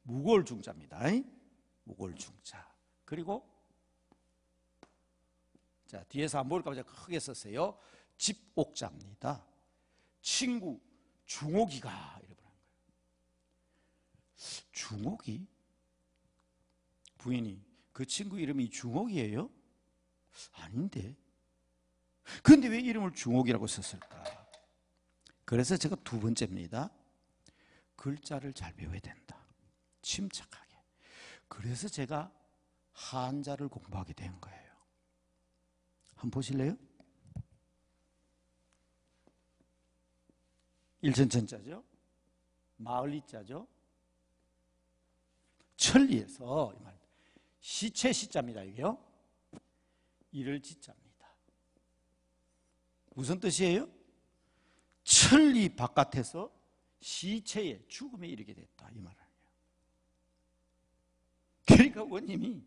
무골중자입니다. 무골중자. 그리고 자, 뒤에서 안 보일까 봐 크게 썼어요. 집옥자입니다. 친구, 중옥이가. 이렇는 거예요. 중옥이? 부인이, 그 친구 이름이 중옥이에요? 아닌데. 근데 왜 이름을 중옥이라고 썼을까? 그래서 제가 두 번째입니다. 글자를 잘 배워야 된다. 침착하게. 그래서 제가 한자를 공부하게 된 거예요. 한번 보실래요? 1천천자죠. 마을리자죠. 천리에서 시체 시자입니다. 이게요. 이를 짓자입니다. 무슨 뜻이에요? 천리 바깥에서 시체의 죽음에 이르게 됐다 이말이 그러니까 원님이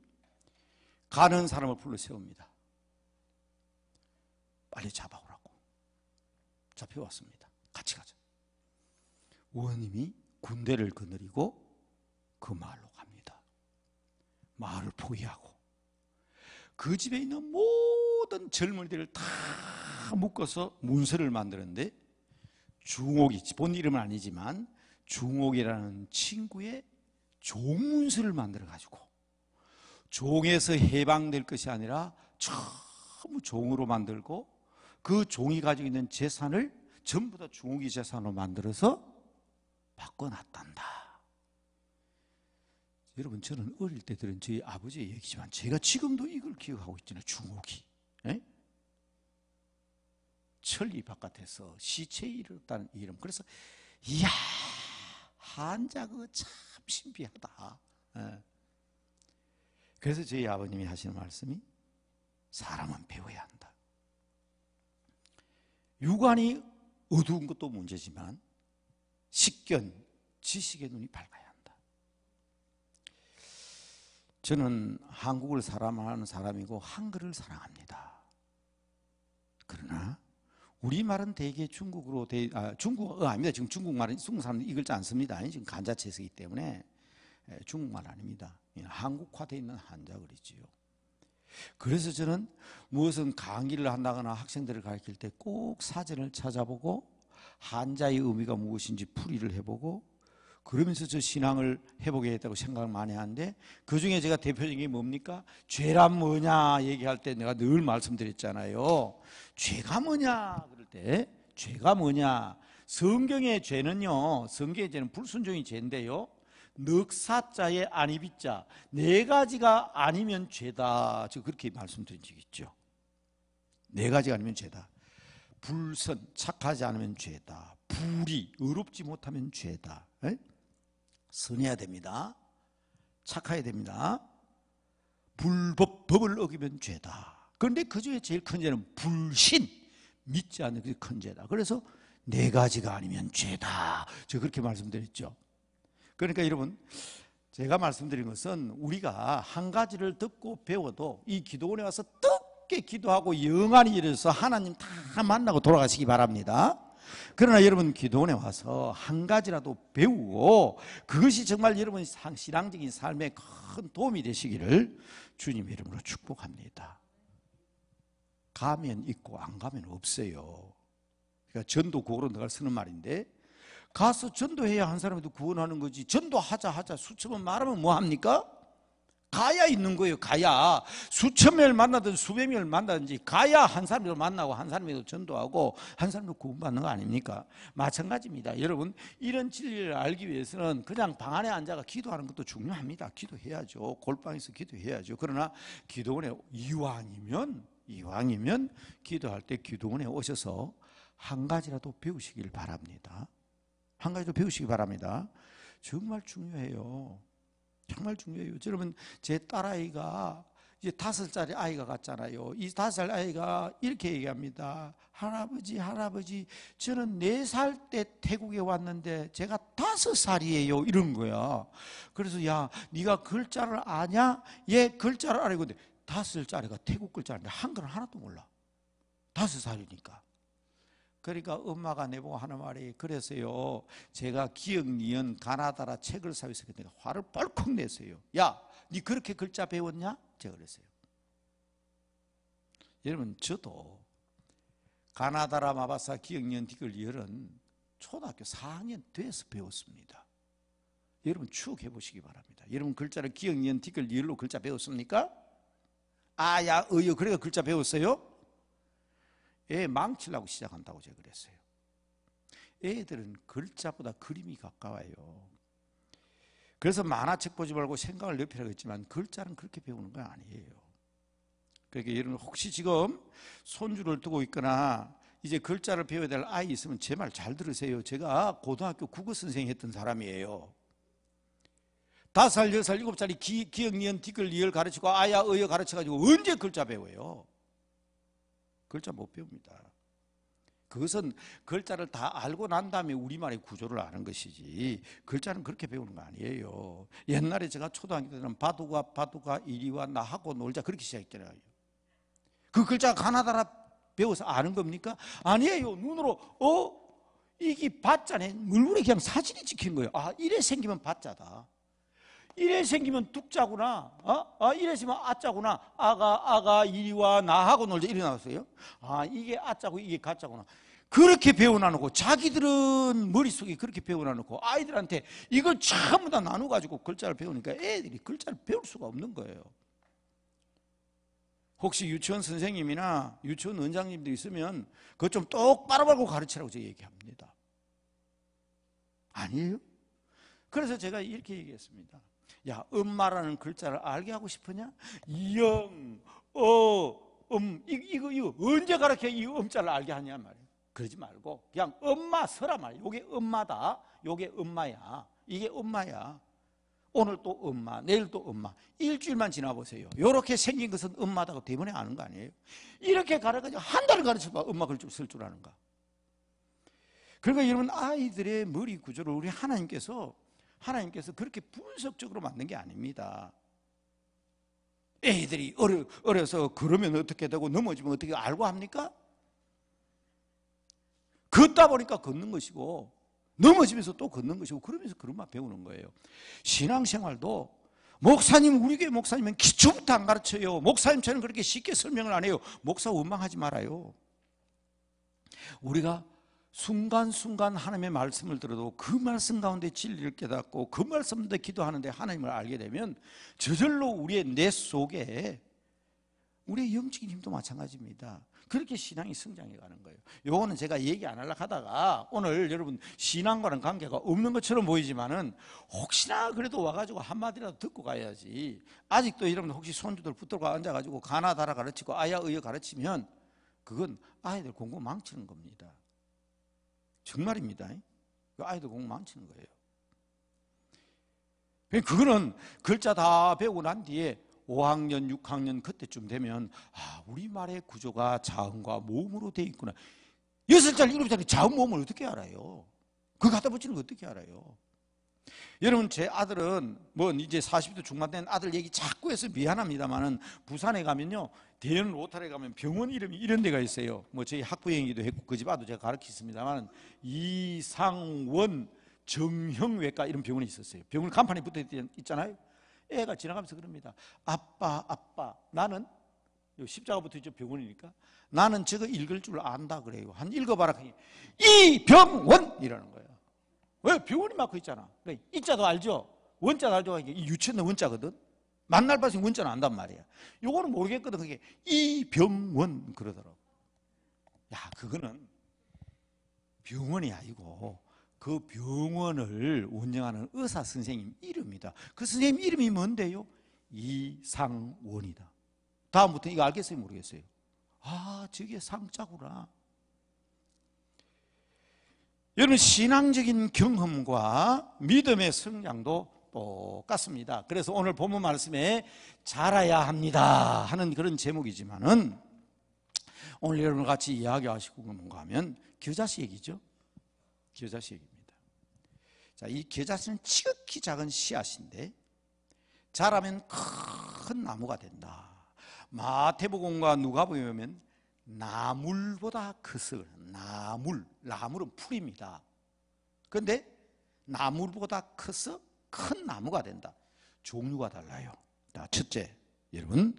가는 사람을 불러 세웁니다. 빨리 잡아오라고 잡혀왔습니다. 같이 가자. 의원님이 군대를 거느리고 그 마을로 갑니다. 마을을 포위하고그 집에 있는 모든 젊은이들을 다 묶어서 문서를 만드는데 중옥이 본 이름은 아니지만 중옥이라는 친구의 종문서를 만들어 가지고 종에서 해방될 것이 아니라 전부 종으로 만들고 그 종이 가지고 있는 재산을 전부 다 중국이 재산으로 만들어서 바꿔놨단다. 여러분 저는 어릴 때 들은 저희 아버지의 얘기지만 제가 지금도 이걸 기억하고 있잖아요. 중국이. 에? 예? 천리 바깥에서 시체에 이르렀다는 이름. 그래서 이야 한자 그참 신비하다. 에. 예. 그래서 저희 아버님이 하시는 말씀이 사람은 배워야 한다. 육안이 어두운 것도 문제지만 식견, 지식의 눈이 밝아야 한다. 저는 한국을 사랑하는 사람이고 한글을 사랑합니다. 그러나 우리말은 대개 중국으로 대, 아, 중국어 아닙니다. 지금 중국말은 중국 사람들이 이 글자 안 씁니다. 지금 간자체스이기 때문에 예, 중국말 아닙니다. 예, 한국화되어 있는 한자글이지요. 그래서 저는 무엇은 강의를 한다거나 학생들을 가르칠 때 꼭 사전을 찾아보고 한자의 의미가 무엇인지 풀이를 해보고 그러면서 저 신앙을 해보겠다고 생각을 많이 하는데 그 중에 제가 대표적인 게 뭡니까? 죄란 뭐냐 얘기할 때 내가 늘 말씀드렸잖아요. 죄가 뭐냐 그럴 때 죄가 뭐냐 성경의 죄는요 성경의 죄는 불순종이 죄인데요 늑사자의 안이비자 네 가지가 아니면 죄다. 지금 그렇게 말씀드린 적 있죠. 네 가지가 아니면 죄다. 불선 착하지 않으면 죄다. 불이 의롭지 못하면 죄다. 에? 선해야 됩니다. 착해야 됩니다. 불법 법을 어기면 죄다. 그런데 그 중에 제일 큰 죄는 불신 믿지 않는 게큰 죄다. 그래서 네 가지가 아니면 죄다. 제 그렇게 말씀드렸죠. 그러니까 여러분 제가 말씀드린 것은 우리가 한 가지를 듣고 배워도 이 기도원에 와서 뜨겁게 기도하고 영안이 일어서 하나님 다 만나고 돌아가시기 바랍니다. 그러나 여러분 기도원에 와서 한 가지라도 배우고 그것이 정말 여러분 신앙적인 삶에 큰 도움이 되시기를 주님의 이름으로 축복합니다. 가면 있고 안 가면 없어요. 그러니까 전도 구호로 내가 쓰는 말인데 가서 전도해야 한 사람에도 구원하는 거지 전도하자 하자 수천번 말하면 뭐합니까? 가야 있는 거예요 가야 수천 명을 만나든 수백 명을 만나든지 가야 한 사람을 만나고 한 사람에도 전도하고 한 사람도 구원받는 거 아닙니까? 마찬가지입니다 여러분 이런 진리를 알기 위해서는 그냥 방 안에 앉아가 기도하는 것도 중요합니다 기도해야죠 골방에서 기도해야죠 그러나 기도원에 이왕이면 이왕이면 기도할 때 기도원에 오셔서 한 가지라도 배우시길 바랍니다 한 가지 더 배우시기 바랍니다. 정말 중요해요. 정말 중요해요. 여러분, 제 딸아이가 이제 다섯 살의 아이가 같잖아요이 다섯 살 아이가 이렇게 얘기합니다. 할아버지, 할아버지, 저는 네 살 때 태국에 왔는데 제가 다섯 살이에요. 이런 거야. 그래서 야, 네가 글자를 아냐? 얘 예, 글자를 알고 근데 다섯 살짜리가 태국 글자인데 한글은 하나도 몰라. 다섯 살이니까. 그러니까 엄마가 내보고 하는 말이 그래서요 제가 기억 니은 가나다라 책을 사면서 내가 화를 벌컥 내세요 야니 그렇게 글자 배웠냐? 제가 그랬어요 여러분 저도 가나다라 마바사 기억 니은 디글 열은 초등학교 4학년 돼서 배웠습니다 여러분 추억해 보시기 바랍니다 여러분 글자를 기억 니은 디글 열로 글자 배웠습니까? 아야 의요 그래서 글자 배웠어요? 애 망치려고 시작한다고 제가 그랬어요. 애들은 글자보다 그림이 가까워요. 그래서 만화책 보지 말고 생각을 넓히라고 했지만 글자는 그렇게 배우는 건 아니에요. 그러니까 여러분 혹시 지금 손주를 두고 있거나 이제 글자를 배워야 될 아이 있으면 제 말 잘 들으세요. 제가 고등학교 국어 선생 했던 사람이에요. 다 살, 여섯 살, 일곱 살이 기억, 니은, 디귿, 리을 가르치고 아야, 의어 가르쳐가지고 언제 글자 배워요? 글자 못 배웁니다. 그것은 글자를 다 알고 난 다음에 우리말의 구조를 아는 것이지 글자는 그렇게 배우는 거 아니에요. 옛날에 제가 초등학교 때는 바둑아 바둑아 이리와 나하고 놀자 그렇게 시작했잖아요. 그 글자 가나다라 배워서 아는 겁니까? 아니에요. 눈으로 어 이게 바자네 물물이 그냥 사진이 찍힌 거예요. 아 이래 생기면 바자다. 이래 생기면 뚝자구나. 어? 아, 어? 이래시면 아자구나 아가, 아가, 이리와 나하고 놀자. 이어나왔어요 아, 이게 아자고 이게 가짜구나. 그렇게 배워놔놓고 자기들은 머릿속에 그렇게 배워놔놓고 아이들한테 이걸 전부 다 나눠가지고 글자를 배우니까 애들이 글자를 배울 수가 없는 거예요. 혹시 유치원 선생님이나 유치원 원장님들 있으면 그것 좀 똑바로 말고 가르치라고 제가 얘기합니다. 아니에요? 그래서 제가 이렇게 얘기했습니다. 야, 엄마라는 글자를 알게 하고 싶으냐? 영, 어, 음. 이, 이거, 이거 언제 가르쳐 이 음자를 알게 하냐 말이야. 그러지 말고 그냥 엄마 서라 말이야. 요게 엄마다. 요게 엄마야. 이게 엄마야. 오늘 또 엄마, 내일 또 엄마. 일주일만 지나 보세요. 요렇게 생긴 것은 엄마다고 대문에 아는 거 아니에요? 이렇게 가르쳐 한 달을 가르쳐 봐. 엄마 글줄 쓸줄 아는가? 그러니까 여러분 아이들의 머리 구조를 우리 하나님께서 하나님께서 그렇게 분석적으로 만든 게 아닙니다. 애들이 어려, 어려서 그러면 어떻게 되고 넘어지면 어떻게 알고 합니까? 걷다 보니까 걷는 것이고 넘어지면서 또 걷는 것이고 그러면서 그런 맛 배우는 거예요. 신앙생활도 목사님 우리 교회 목사님은 기초부터 안 가르쳐요. 목사님 저는 그렇게 쉽게 설명을 안 해요. 목사 원망하지 말아요. 우리가 순간순간 하나님의 말씀을 들어도 그 말씀 가운데 진리를 깨닫고 그 말씀 가운데 기도하는데 하나님을 알게 되면 저절로 우리의 뇌 속에 우리의 영적인 힘도 마찬가지입니다. 그렇게 신앙이 성장해 가는 거예요. 요거는 제가 얘기 안 하려고 하다가 오늘 여러분 신앙과는 관계가 없는 것처럼 보이지만은 혹시나 그래도 와가지고 한마디라도 듣고 가야지. 아직도 여러분 혹시 손주들 붙들고 앉아가지고 가나다라 가르치고 아야의어 가르치면 그건 아이들 공부 망치는 겁니다. 정말입니다. 그 아이도 공 망치는 거예요. 그러니까 그거는 글자 다 배우고 난 뒤에 5학년, 6학년 그때쯤 되면 아, 우리말의 구조가 자음과 모음으로 돼 있구나. 6살, 7살이 자음, 모음을 어떻게 알아요? 그거 갖다 붙이는 거 어떻게 알아요? 여러분 제 아들은 뭐 이제 40대 중반 된 아들 얘기 자꾸 해서 미안합니다만은 부산에 가면요 대연 로타리에 가면 병원 이름이 이런 데가 있어요 뭐 저희 학부형이기도 했고 그 집 아도 제가 가르치습니다만 이상원 정형외과 이런 병원이 있었어요 병원 간판에 붙어 있잖아요 애가 지나가면서 그럽니다 아빠 아빠 나는 십자가 붙어 있죠 병원이니까 나는 저거 읽을 줄 안다 그래요 한 읽어봐라 이 병원 이라는 거예요 왜? 병원이 막혀 있잖아. 그러니까 이자도 알죠? 원자도 알죠? 이게 유치원 원자거든? 만날 바생 원자는 안단 말이야. 요거는 모르겠거든. 그게 이 병원 그러더라고. 야, 그거는 병원이 아니고 그 병원을 운영하는 의사 선생님 이름이다. 그 선생님 이름이 뭔데요? 이상원이다. 다음부터 이거 알겠어요? 모르겠어요? 아, 저게 상자구나. 여러분 신앙적인 경험과 믿음의 성장도 똑같습니다. 그래서 오늘 본문 말씀에 자라야 합니다 하는 그런 제목이지만은 오늘 여러분 같이 이야기하시고 뭔가 하면 겨자씨 얘기죠. 겨자씨 얘기입니다. 자, 이 겨자씨는 지극히 작은 씨앗인데 자라면 큰 나무가 된다. 마태복음과 누가복음에 보면 나물보다 크슬 나물 나물은 풀입니다 그런데 나물보다 커서 큰 나무가 된다 종류가 달라요 자, 첫째 여러분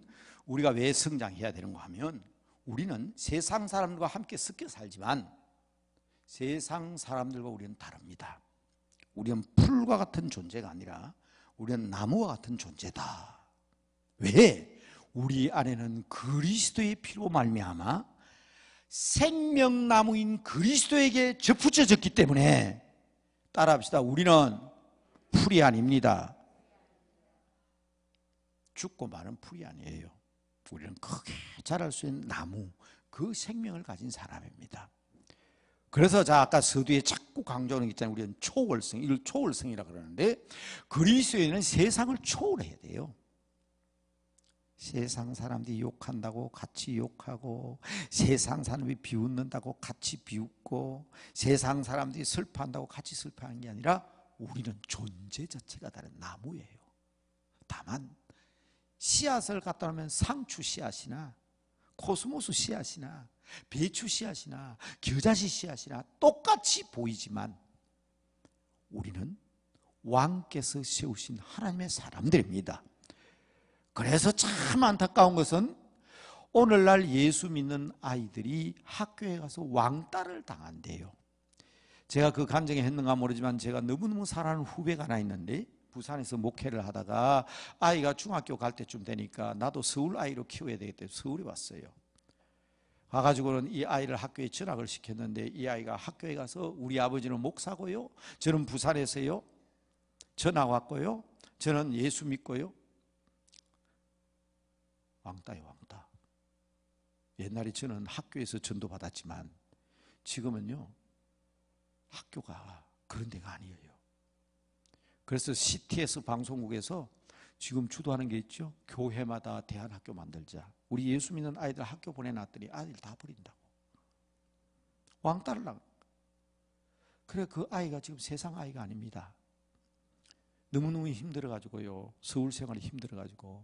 우리가 왜 성장해야 되는가 하면 우리는 세상 사람들과 함께 섞여 살지만 세상 사람들과 우리는 다릅니다 우리는 풀과 같은 존재가 아니라 우리는 나무와 같은 존재다 왜? 우리 안에는 그리스도의 피로 말미암아 생명나무인 그리스도에게 접붙여졌기 때문에 따라합시다. 우리는 풀이 아닙니다. 죽고 마른 풀이 아니에요. 우리는 크게 자랄 수 있는 나무, 그 생명을 가진 사람입니다. 그래서 자 아까 서두에 자꾸 강조하는 게 있잖아요. 우리는 초월성, 이걸 초월성이라 고 그러는데 그리스도인은 세상을 초월해야 돼요. 세상 사람들이 욕한다고 같이 욕하고 세상 사람이 비웃는다고 같이 비웃고 세상 사람들이 슬퍼한다고 같이 슬퍼하는 게 아니라 우리는 존재 자체가 다른 나무예요. 다만 씨앗을 갖다 놓으면 상추 씨앗이나 코스모스 씨앗이나 배추 씨앗이나 겨자씨 씨앗이나 똑같이 보이지만 우리는 왕께서 세우신 하나님의 사람들입니다. 그래서 참 안타까운 것은 오늘날 예수 믿는 아이들이 학교에 가서 왕따를 당한대요. 제가 그 감정에 했는가 모르지만 제가 너무너무 사랑하는 후배가 하나 있는데 부산에서 목회를 하다가 아이가 중학교 갈 때쯤 되니까 나도 서울 아이로 키워야 되겠다 서울에 왔어요. 와가지고는 이 아이를 학교에 전학을 시켰는데 이 아이가 학교에 가서 우리 아버지는 목사고요. 저는 부산에서요. 전학 왔고요. 저는 예수 믿고요. 왕따예 왕따 옛날에 저는 학교에서 전도받았지만 지금은요 학교가 그런 데가 아니에요 그래서 CTS 방송국에서 지금 주도하는 게 있죠 교회마다 대안학교 만들자 우리 예수 믿는 아이들 학교 보내놨더니 아이들 다 버린다고 왕따를 나 그래 그 아이가 지금 세상 아이가 아닙니다 너무너무 힘들어가지고요 서울 생활이 힘들어가지고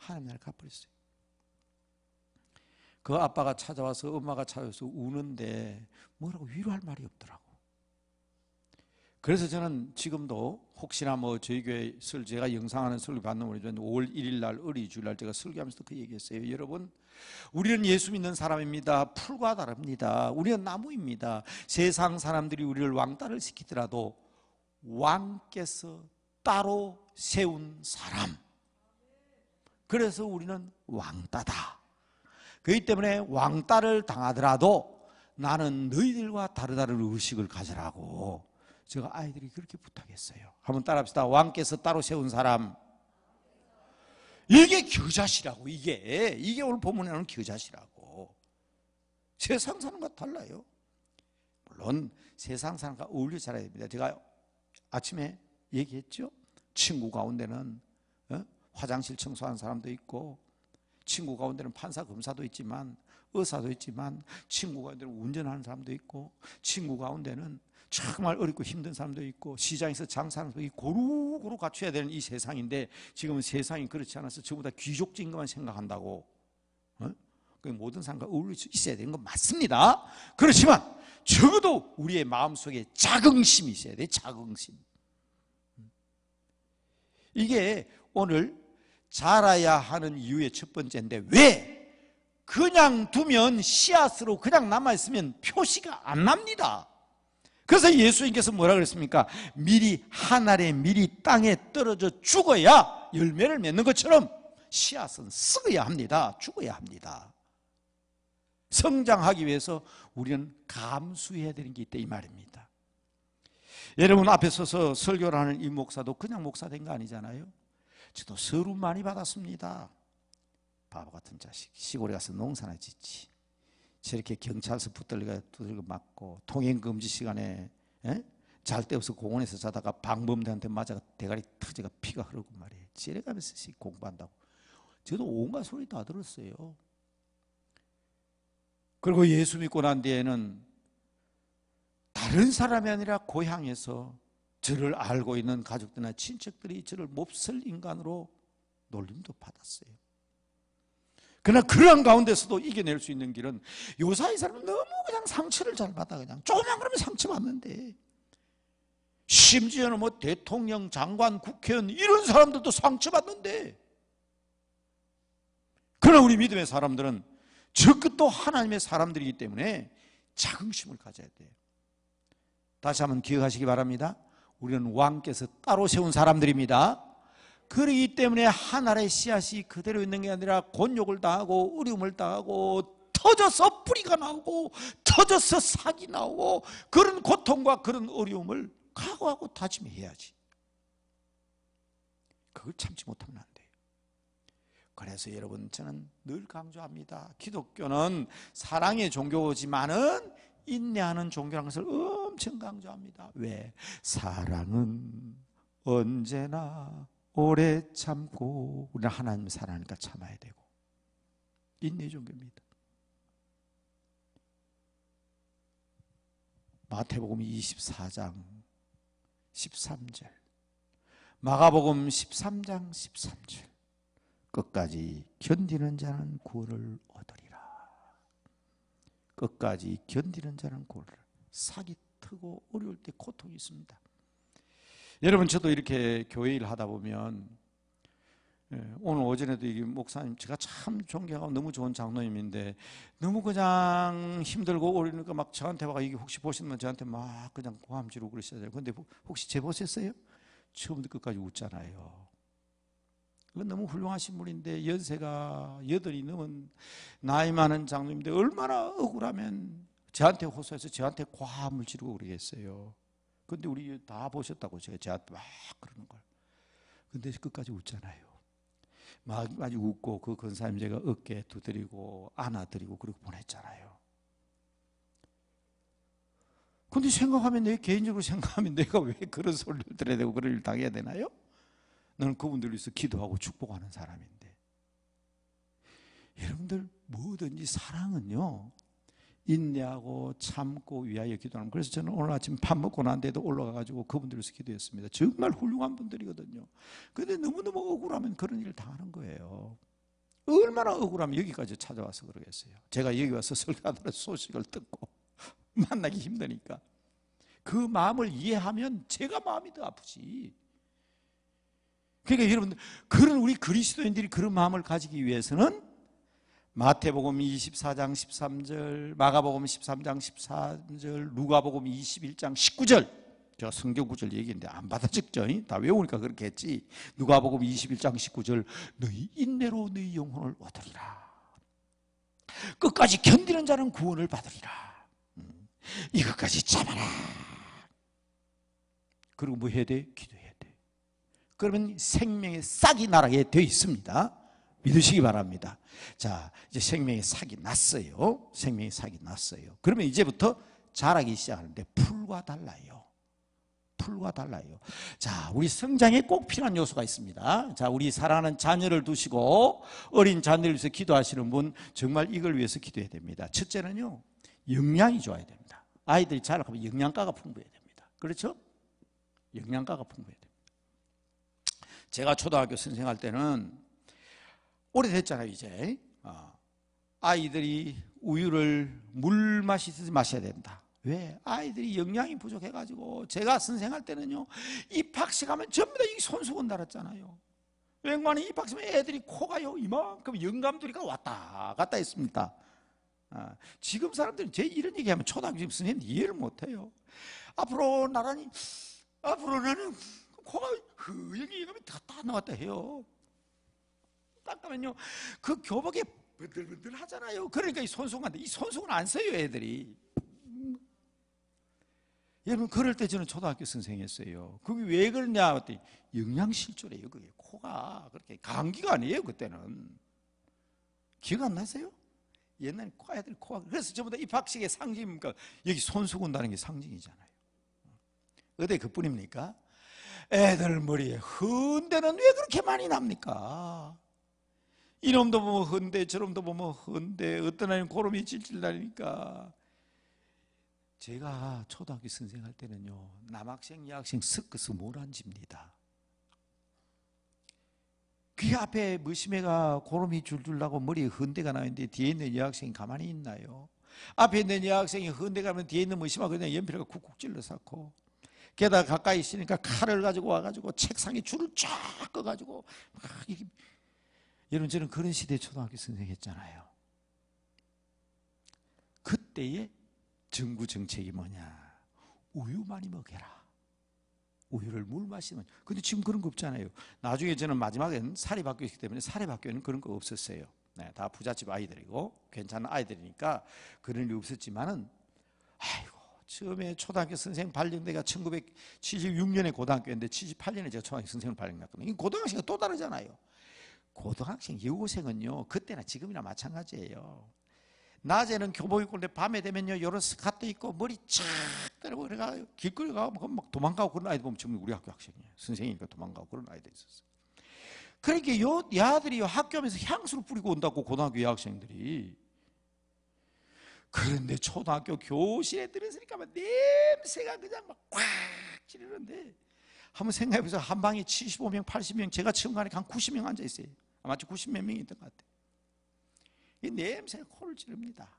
하나님 나라를 가버렸어요. 그 아빠가 찾아와서 엄마가 찾아와서 우는데 뭐라고 위로할 말이 없더라고. 그래서 저는 지금도 혹시나 뭐 저희 교회 설 제가 영상하는 설교 받는 모르지 5월 1일 날 어리 주일날 제가 설교하면서 그 얘기했어요. 여러분 우리는 예수 믿는 사람입니다. 풀과 다릅니다. 우리는 나무입니다. 세상 사람들이 우리를 왕따를 시키더라도 왕께서 따로 세운 사람. 그래서 우리는 왕따다. 그기 때문에 왕따를 당하더라도 나는 너희들과 다르다는 의식을 가져라고 제가 아이들이 그렇게 부탁했어요. 한번 따라합시다. 왕께서 따로 세운 사람. 이게 교자시라고 이게 이게 오늘 본문에 나오는 교자시라고 세상 사는과 달라요. 물론 세상 사는과 어울려 살아야 됩니다. 제가 아침에 얘기했죠. 친구 가운데는 화장실 청소하는 사람도 있고 친구 가운데는 판사 검사도 있지만 의사도 있지만 친구 가운데는 운전하는 사람도 있고 친구 가운데는 정말 어렵고 힘든 사람도 있고 시장에서 장사하는 사람도 고루고루 갖춰야 되는 이 세상인데 지금은 세상이 그렇지 않아서 전부 다 귀족적인 것만 생각한다고 어? 모든 사람과 어울릴 수 있어야 되는 건 맞습니다 그렇지만 적어도 우리의 마음속에 자긍심이 있어야 돼 자긍심 이게 오늘 자라야 하는 이유의 첫 번째인데 왜? 그냥 두면 씨앗으로 그냥 남아있으면 표시가 안 납니다 그래서 예수님께서 뭐라 그랬습니까? 미리 하늘에 미리 땅에 떨어져 죽어야 열매를 맺는 것처럼 씨앗은 썩어야 합니다 죽어야 합니다 성장하기 위해서 우리는 감수해야 되는 게 있다 이 말입니다 여러분 앞에 서서 설교를 하는 이 목사도 그냥 목사 된 거 아니잖아요 저도 서름 많이 받았습니다. 바보 같은 자식. 시골에 가서 농사나 짓지. 저렇게 경찰서 붙들리가 두들겨 맞고 통행금지 시간에 에? 잘데 없어 공원에서 자다가 방범대한테 맞아 가 대가리 터져가 피가 흐르고 말이에요. 지뢰가면서 공부한다고. 저도 온갖 소리 다 들었어요. 그리고 예수 믿고 난 뒤에는 다른 사람이 아니라 고향에서 저를 알고 있는 가족들이나 친척들이 저를 몹쓸 인간으로 놀림도 받았어요. 그러나 그런 가운데서도 이겨낼 수 있는 길은 요사이 사람은 너무 그냥 상처를 잘 받아 그냥 조금만 그러면 상처 받는데 심지어는 뭐 대통령, 장관, 국회의원 이런 사람들도 상처 받는데 그러나 우리 믿음의 사람들은 저끝도 하나님의 사람들이기 때문에 자긍심을 가져야 돼요. 다시 한번 기억하시기 바랍니다. 우리는 왕께서 따로 세운 사람들입니다. 그러기 때문에 하나의 씨앗이 그대로 있는 게 아니라 곤욕을 당하고 어움을 당하고 터져서 뿌리가 나오고 터져서 삭이 나오고 그런 고통과 그런 어려움을 각오하고 다짐해야지. 그걸 참지 못하면 안 돼요. 그래서 여러분 저는 늘 강조합니다. 기독교는 사랑의 종교지만은 인내하는 종교라는 것을 엄청 강조합니다. 왜? 사랑은 언제나 오래 참고 우리는 하나님 사랑하니까 참아야 되고 인내 종교입니다. 마태복음 24장 13절 마가복음 13장 13절 끝까지 견디는 자는 구원을 얻으리 끝까지 견디는 자는 골라 사기 트고 어려울 때 고통이 있습니다 여러분 저도 이렇게 교회 일 하다 보면 예, 오늘 오전에도 이 목사님 제가 참 존경하고 너무 좋은 장로님인데 너무 그냥 힘들고 어려니까막 저한테 와 이게 혹시 보시면 저한테 막 그냥 고함 지르고 그러시잖요 근데 혹시 제 보셨어요? 처음부터 끝까지 웃잖아요 그건 너무 훌륭하신 분인데 연세가 여덟이 넘은 나이 많은 장로님인데 얼마나 억울하면 저한테 호소해서 저한테 과함을 지르고 그러겠어요. 근데 우리 다 보셨다고 제가 저한테 막 그러는 걸. 근데 끝까지 웃잖아요. 막 많이 웃고 그 권사님 제가 어깨 두드리고 안아드리고 그리고 보냈잖아요. 근데 생각하면 내 개인적으로 생각하면 내가 왜 그런 소리를 들어야 되고 그런 일 당해야 되나요? 나는 그분들 위해서 기도하고 축복하는 사람인데 여러분들 뭐든지 사랑은요 인내하고 참고 위하여 기도하는 그래서 저는 오늘 아침 밥 먹고 난 데도 올라가가지고 그분들 위해서 기도했습니다 정말 훌륭한 분들이거든요 근데 너무너무 억울하면 그런 일을 당하는 거예요 얼마나 억울하면 여기까지 찾아와서 그러겠어요 제가 여기 와서 설교하는 소식을 듣고 만나기 힘드니까 그 마음을 이해하면 제가 마음이 더 아프지 그러니까 여러분 그런 우리 그리스도인들이 그런 마음을 가지기 위해서는 마태복음 24장 13절, 마가복음 13장 13절, 누가복음 21장 19절 제가 성경 구절 얘기인데 안 받아 적죠. 다 외우니까 그렇게 했지. 누가복음 21장 19절 너희 인내로 너희 영혼을 얻으리라. 끝까지 견디는 자는 구원을 받으리라. 음, 이것까지 참아라. 그리고 뭐 해야 돼? 기도해. 그러면 생명의 싹이 나게 되어 있습니다. 믿으시기 바랍니다. 자, 이제 생명의 싹이 났어요. 생명의 싹이 났어요. 그러면 이제부터 자라기 시작하는데 풀과 달라요. 풀과 달라요. 자, 우리 성장에 꼭 필요한 요소가 있습니다. 자, 우리 사랑하는 자녀를 두시고 어린 자녀를 위해서 기도하시는 분 정말 이걸 위해서 기도해야 됩니다. 첫째는요. 영양이 좋아야 됩니다. 아이들이 자라가면 영양가가 풍부해야 됩니다. 그렇죠? 영양가가 풍부해야 됩니다. 제가 초등학교 선생할 때는 오래됐잖아요 이제 어, 아이들이 우유를 물마시지 마셔야 된다 왜? 아이들이 영양이 부족해가지고 제가 선생할 때는요 입학식 하면 전부 다 손수건 달았잖아요 웬만한 입학식면 애들이 코가요 이만큼 영감들이가 왔다 갔다 했습니다 아, 지금 사람들은 제 이런 얘기하면 초등학교 선생님 이해를 못해요 앞으로 나란히 앞으로 나는 코가 흐이이 가면 다다 나왔다 해요. 닦으면요. 그교복에 번들번들 하잖아요. 그러니까 이손수건이 손수건 안 써요, 애들이. 여러분 그럴 때 저는 초등학교 선생이었어요. 그게 왜 그러냐 했더니 영양실조래요. 그게 코가 그렇게 감기가 아니에요. 그때는 기억 안 나세요? 옛날에 코 애들 코가 그래서 전부 다 입학식의 상징입니까? 여기 손수건다는 게 상징이잖아요. 어디 그뿐입니까? 애들 머리에 흔대는 왜 그렇게 많이 납니까? 이놈도 보면 흔대, 저놈도 보면 흔대, 어떤 아이는 고름이 질질 나니까. 제가 초등학교 선생할 때는요, 남학생, 여학생 섞어서 몰아집니다. 귀 앞에 무심해가 고름이 줄줄 나고 머리에 흔대가 나는데 뒤에 있는 여학생이 가만히 있나요? 앞에 있는 여학생이 흔대 가면 뒤에 있는 무심하 그냥 연필을 쿡쿡 찔러 쌓고 게다가 가까이 있으니까 칼을 가지고 와가지고 책상에 줄을 쫙 꺼가지고 막 이게 여러분 저는 그런 시대 초등학교 선생 했잖아요. 그때의 정부 정책이 뭐냐? 우유 많이 먹여라. 우유를 물 마시면. 근데 지금 그런 거 없잖아요. 나중에 저는 마지막엔 사립학교였기 때문에 사립학교에는 그런 거 없었어요. 네, 다 부잣집 아이들이고 괜찮은 아이들이니까 그런 일이 없었지만은 아유 처음에 초등학교 선생님 발령대가 1976년에 고등학교인데 78년에 제가 초등학교 선생님 발령났거든요. 고등학생은 또 다르잖아요. 고등학생, 여고생은요. 그때나 지금이나 마찬가지예요. 낮에는 교복 입고 근데 밤에 되면요. 이런 스카트 입고 머리 착 때리고 그래가 길거리 가고 막 도망가고 그런 아이들 보면 지금 우리 학교 학생이에요. 선생이니까 도망가고 그런 아이들 있었어요. 그러니까 요 야들이 학교하면서 향수를 뿌리고 온다고 고등학교 여학생들이 그런데 초등학교 교실에 들어있으니까 막 냄새가 그냥 막꽉 찌르는데 한번 생각해 보세요. 한 방에 75명, 80명, 제가 지금 가니까 한 90명 앉아 있어요. 아마 90 몇 명이 있던 것 같아요. 이 냄새가 코를 찌릅니다.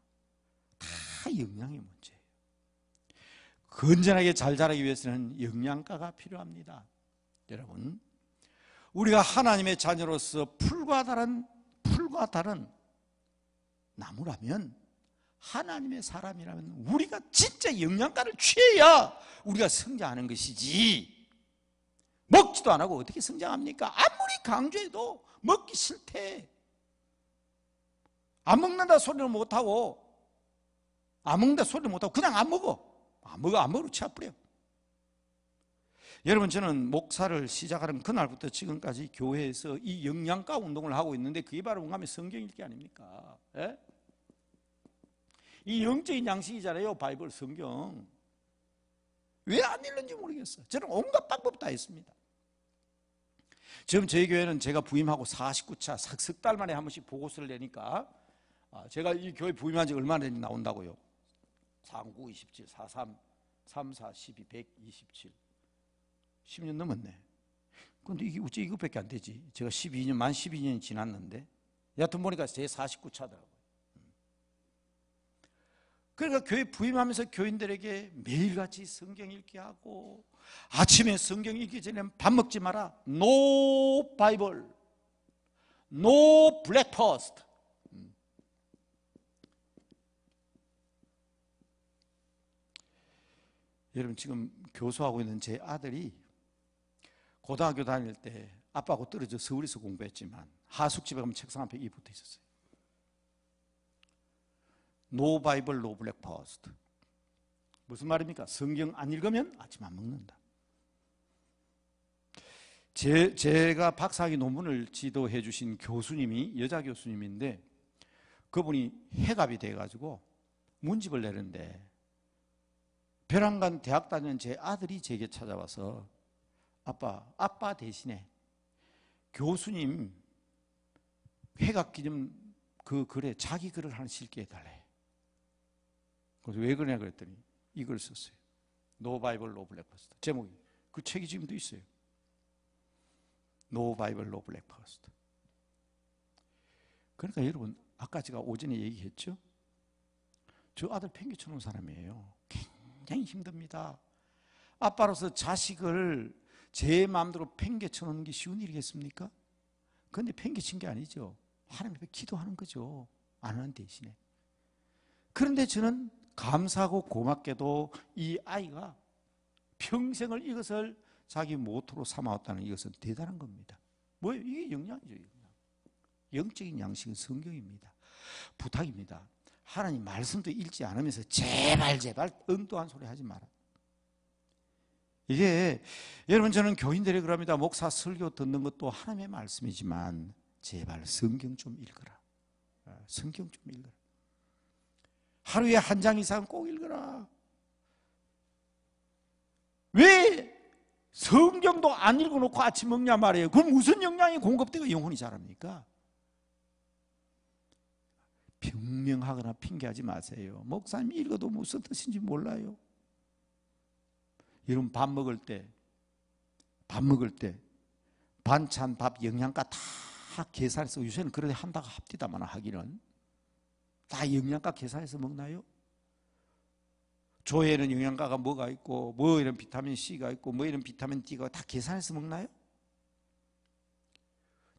다 영양의 문제예요. 건전하게 잘 자라기 위해서는 영양가가 필요합니다. 여러분, 우리가 하나님의 자녀로서 풀과 다른 풀과 다른 나무라면 하나님의 사람이라면 우리가 진짜 영양가를 취해야 우리가 성장하는 것이지. 먹지도 안 하고 어떻게 성장합니까? 아무리 강조해도 먹기 싫대. 안 먹는다 소리를 못하고, 안 먹는다 소리를 못하고, 그냥 안 먹어. 안 먹어, 안 먹으러 치아뿌려. 여러분, 저는 목사를 시작하는 그날부터 지금까지 교회에서 이 영양가 운동을 하고 있는데 그게 바로 뭔가 하면 성경 읽기 아닙니까? 에? 예? 이 영적인 양식이잖아요. 바이블 성경. 왜 안 읽는지 모르겠어요. 저는 온갖 방법 다 했습니다. 지금 저희 교회는 제가 부임하고 49차 석달 만에 한 번씩 보고서를 내니까 아, 제가 이 교회 부임한 지 얼마나 됐는지 나온다고요. 39, 27, 43, 3, 4, 12, 127. 10년 넘었네. 근데 이게 어째 이것밖에 안 되지? 제가 12년, 만 12년이 지났는데. 여하튼 보니까 제 49차더라고. 그러니까 교회 부임하면서 교인들에게 매일같이 성경 읽게 하고 아침에 성경 읽기 전에 밥 먹지 마라. No Bible. No breakfast. 음. 여러분 지금 교수하고 있는 제 아들이 고등학교 다닐 때 아빠하고 떨어져 서울에서 공부했지만 하숙집에 가면 책상 앞에 이 붙어 있었어요. 노 바이블 노 블랙 퍼스트 무슨 말입니까? 성경 안 읽으면 아침 안 먹는다 제, 제가 박사학위 논문을 지도해 주신 교수님이 여자 교수님인데 그분이 해갑이 돼가지고 문집을 내는데 벼랑간 대학 다니는 제 아들이 제게 찾아와서 아빠, 아빠 대신에 교수님 회각 기념 그 글에 자기 글을 하나 실게 해달래. 그래서 왜 그러냐 그랬더니 이걸 썼어요. 노바이 i b 블랙 n 스 b 제목이. 그 책이 지금도 있어요. 노바이 i b 블랙 n 스 b 그러니까 여러분, 아까 제가 오전에 얘기했죠? 저 아들 팽개쳐놓은 사람이에요. 굉장히 힘듭니다. 아빠로서 자식을 제 마음대로 팽개쳐놓는 게 쉬운 일이겠습니까? 그런데 팽개친 게 아니죠. 하나님 앞에 기도하는 거죠. 안 하는 대신에. 그런데 저는 감사하고 고맙게도 이 아이가 평생을 이것을 자기 모토로 삼아왔다는 이것은 대단한 겁니다. 뭐예요? 이게 영양이죠. 영양. 영적인 양식은 성경입니다. 부탁입니다. 하나님 말씀도 읽지 않으면서 제발 제발 엉뚱한 소리 하지 마라. 이게 여러분 저는 교인들이 그럽니다. 목사 설교 듣는 것도 하나님의 말씀이지만 제발 성경 좀 읽어라. 어, 성경 좀 읽어라. 하루에 한 장 이상 꼭 읽어라. 왜 성경도 안 읽어놓고 아침 먹냐 말이에요. 그럼 무슨 영양이 공급되고 영혼이 자랍니까? 병명하거나 핑계하지 마세요. 목사님이 읽어도 무슨 뜻인지 몰라요. 여러분 밥 먹을 때, 밥 먹을 때 반찬, 밥, 영양가 다 계산해서 요새는 그래도 한다고 합디다만 하기는 다 영양가 계산해서 먹나요? 조에는 영양가가 뭐가 있고 뭐 이런 비타민 C가 있고 뭐 이런 비타민 D가 다 계산해서 먹나요?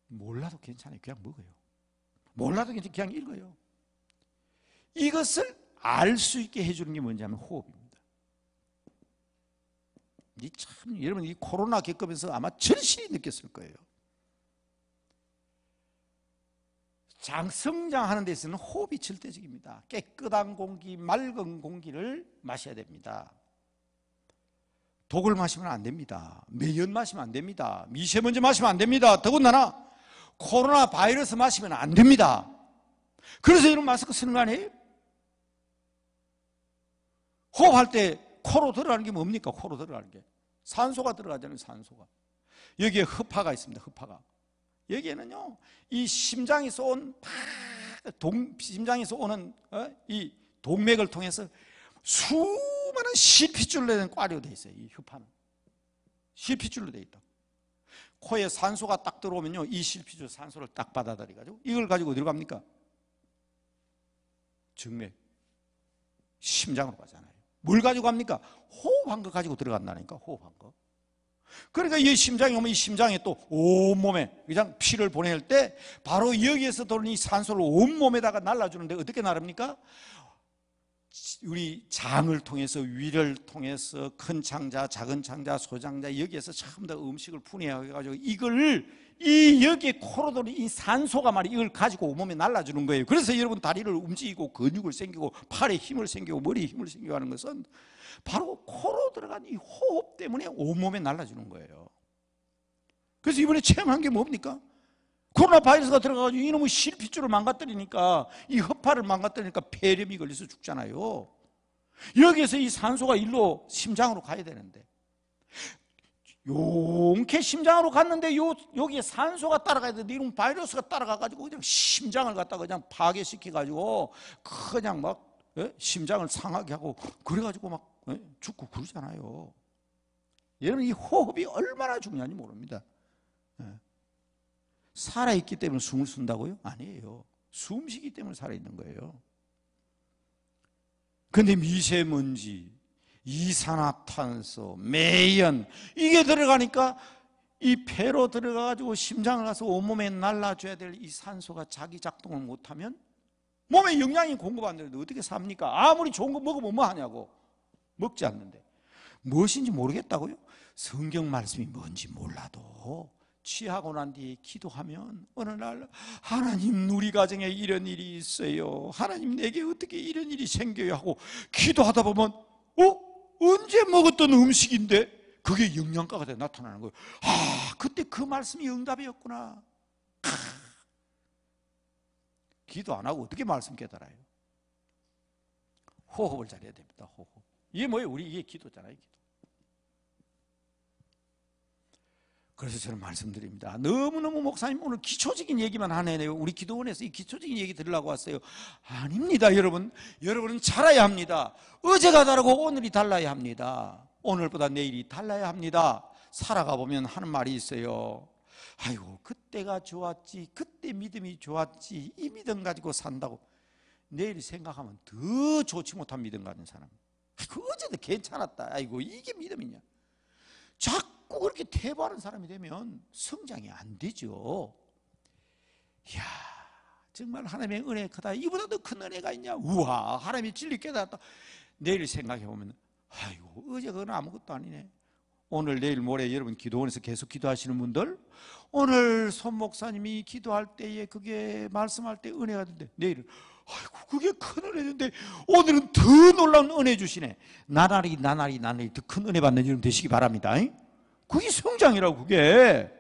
몰라도 괜찮아요. 그냥 먹어요. 몰라도 괜찮아요. 그냥 읽어요. 이것을 알 수 있게 해주는 게 뭐냐면 호흡입니다. 이참 여러분 이 코로나 겪으면서 아마 절실히 느꼈을 거예요. 장 성장하는 데 있어서는 호흡이 절대적입니다. 깨끗한 공기, 맑은 공기를 마셔야 됩니다. 독을 마시면 안 됩니다. 매연 마시면 안 됩니다. 미세먼지 마시면 안 됩니다. 더군다나 코로나 바이러스 마시면 안 됩니다. 그래서 이런 마스크 쓰는 거 아니에요? 호흡할 때 코로 들어가는 게 뭡니까? 코로 들어가는 게 산소가 들어가잖아요. 산소가 여기에 흡파가 있습니다. 흡파가 여기에는요, 이 심장에서 온, 동, 심장에서 오는 어? 이 동맥을 통해서 수많은 실핏줄로 된 꽈리로 되어 있어요. 이 휴판은. 실핏줄로 되어 있다. 코에 산소가 딱 들어오면요, 이 실핏줄 산소를 딱 받아들여가지고 이걸 가지고 어디로 갑니까? 증맥 심장으로 가잖아요. 뭘 가지고 갑니까? 호흡한 거 가지고 들어간다니까, 호흡한 거. 그러니까 이 심장이 오면 이심장이또 온몸에 그냥 피를 보낼 때 바로 여기에서 도는 이 산소를 온몸에다가 날라주는데 어떻게 나릅니까? 우리 장을 통해서 위를 통해서 큰 창자, 작은 창자, 소장자 여기에서 전부 다 음식을 분해해 가지고 이걸 이 여기 코로 도는 이 산소가 말이 이걸 가지고 온몸에 날라주는 거예요. 그래서 여러분 다리를 움직이고 근육을 생기고 팔에 힘을 생기고 머리에 힘을 생기고 하는 것은 바로 코로 들어간 이 호흡 때문에 온몸에 날라주는 거예요. 그래서 이번에 체험한 게 뭡니까? 코로나 바이러스가 들어가가지고 이놈의 실핏줄을 망가뜨리니까 이 허파를 망가뜨리니까 폐렴이 걸려서 죽잖아요. 여기에서 이 산소가 일로 심장으로 가야 되는데 용케 심장으로 갔는데 요, 여기에 산소가 따라가야 되는데 이런 바이러스가 따라가가지고 그냥 심장을 갖다 그냥 파괴시켜가지고 그냥 막 예? 심장을 상하게 하고 그래가지고 막 예? 죽고 그러잖아요. 여러분 이 호흡이 얼마나 중요한지 모릅니다. 예. 살아있기 때문에 숨을 쓴다고요 아니에요. 숨쉬기 때문에 살아있는 거예요. 근데 미세먼지, 이산화탄소, 매연 이게 들어가니까 이 폐로 들어가가지고 심장을 가서 온몸에 날라줘야 될 이 산소가 자기 작동을 못하면 몸에 영양이 공급 안 되는데 어떻게 삽니까? 아무리 좋은 거 먹으면 뭐 하냐고 먹지 않는데 무엇인지 모르겠다고요? 성경 말씀이 뭔지 몰라도 취하고 난 뒤에 기도하면 어느 날 하나님 우리 가정에 이런 일이 있어요 하나님 내게 어떻게 이런 일이 생겨요 하고 기도하다 보면 어? 언제 먹었던 음식인데 그게 영양가가 돼 나타나는 거예요. 아, 그때 그 말씀이 응답이었구나. 기도 안 하고 어떻게 말씀 깨달아요? 호흡을 잘해야 됩니다. 호흡. 이게 뭐예요? 우리 이게 기도잖아요. 그래서 저는 말씀드립니다. 너무너무 목사님 오늘 기초적인 얘기만 하네요. 우리 기도원에서 이 기초적인 얘기 들으려고 왔어요. 아닙니다, 여러분. 여러분은 자라야 합니다. 어제가 다르고 오늘이 달라야 합니다. 오늘보다 내일이 달라야 합니다. 살아가 보면 하는 말이 있어요. 아이고, 그때가 좋았지. 그때 믿음이 좋았지. 이 믿음 가지고 산다고. 내일 생각하면 더 좋지 못한 믿음 가진 사람. 아 어제도 괜찮았다. 아이고, 이게 믿음이냐. 자 자꾸 그렇게 태보하는 사람이 되면 성장이 안 되죠. 이야, 정말 하나님의 은혜 크다. 이보다 더 큰 은혜가 있냐? 우와, 하나님이 진리 깨달았다. 내일 생각해 보면, 아이고, 어제 그건 아무것도 아니네. 오늘 내일 모레 여러분 기도원에서 계속 기도하시는 분들 오늘 손 목사님이 기도할 때에 그게 말씀할 때 은혜가 된대 내일은 아이고 그게 큰 은혜인데 오늘은 더 놀라운 은혜 주시네 나날이 나날이 나날이 더 큰 은혜 받는 여러분 되시기 바랍니다 그게 성장이라고 그게.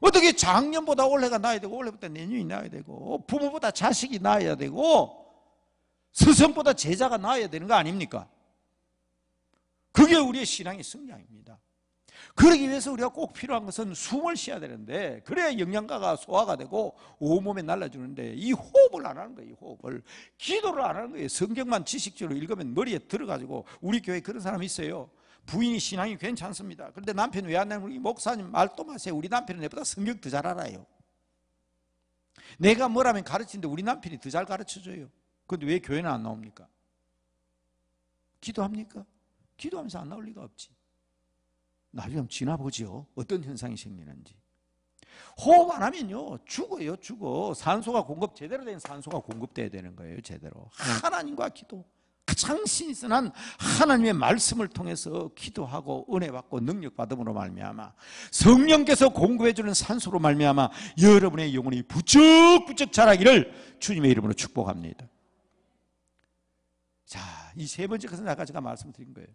어떻게 작년보다 올해가 나야 되고 올해보다 내년이 나야 되고 부모보다 자식이 나야 되고 스승보다 제자가 나야 되는 거 아닙니까? 그게 우리의 신앙의 성장입니다. 그러기 위해서 우리가 꼭 필요한 것은 숨을 쉬어야 되는데 그래야 영양가가 소화가 되고 온몸에 날라주는데 이 호흡을 안 하는 거예요 이 호흡을 기도를 안 하는 거예요 성경만 지식적으로 읽으면 머리에 들어가지고 우리 교회 에 그런 사람이 있어요 부인이 신앙이 괜찮습니다. 그런데 남편이 왜안 나면 우리 목사님 말도 마세요. 우리 남편은 내보다 성격더 잘 알아요. 내가 뭐라면 가르치는데 우리 남편이 더 잘 가르쳐줘요. 그런데 왜 교회는 안 나옵니까? 기도합니까? 기도하면서 안 나올 리가 없지. 나중에 지나보죠 어떤 현상이 생기는지. 호흡 안 하면요. 죽어요, 죽어. 산소가 공급, 제대로 된 산소가 공급돼야 되는 거예요, 제대로. 네. 하나님과 기도. 가장 신선한 하나님의 말씀을 통해서 기도하고 은혜 받고 능력 받음으로 말미암아 성령께서 공급해 주는 산소로 말미암아 여러분의 영혼이 부쩍부쩍 자라기를 주님의 이름으로 축복합니다. 자, 이 세 번째 것은 아까 제가 말씀드린 거예요.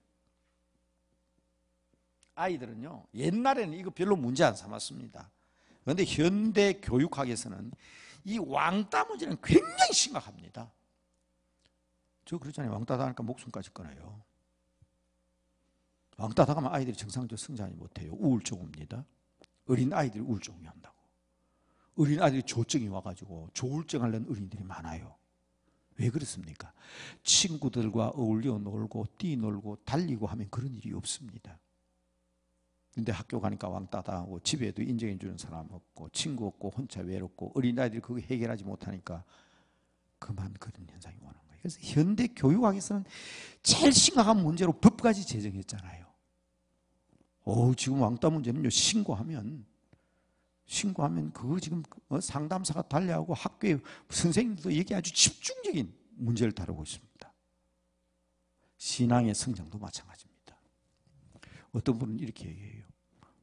아이들은요. 옛날에는 이거 별로 문제 안 삼았습니다. 그런데 현대 교육학에서는 이 왕따 문제는 굉장히 심각합니다. 저그렇잖아요 왕따 당하니까 목숨까지 끊어요. 왕따 당하면 아이들이 정상적으로 성장이 못해요. 우울증 옵니다. 어린 아이들이 우울증이 온다고 어린 아이들이 조증이 와가지고 조울증 하려는 어린이들이 많아요. 왜 그렇습니까? 친구들과 어울려 놀고 뛰놀고 달리고 하면 그런 일이 없습니다. 근데 학교 가니까 왕따 당하고 집에도 인정해 주는 사람 없고 친구 없고 혼자 외롭고 어린아이들이 그거 해결하지 못하니까 그만 그런 현상이 오는 그래서 현대 교육학에서는 제일 심각한 문제로 법까지 제정했잖아요. 오, 지금 왕따 문제는요, 신고하면, 신고하면 그거 지금 어, 상담사가 달려하고 학교의 선생님들도 이게 아주 집중적인 문제를 다루고 있습니다. 신앙의 성장도 마찬가지입니다. 어떤 분은 이렇게 얘기해요.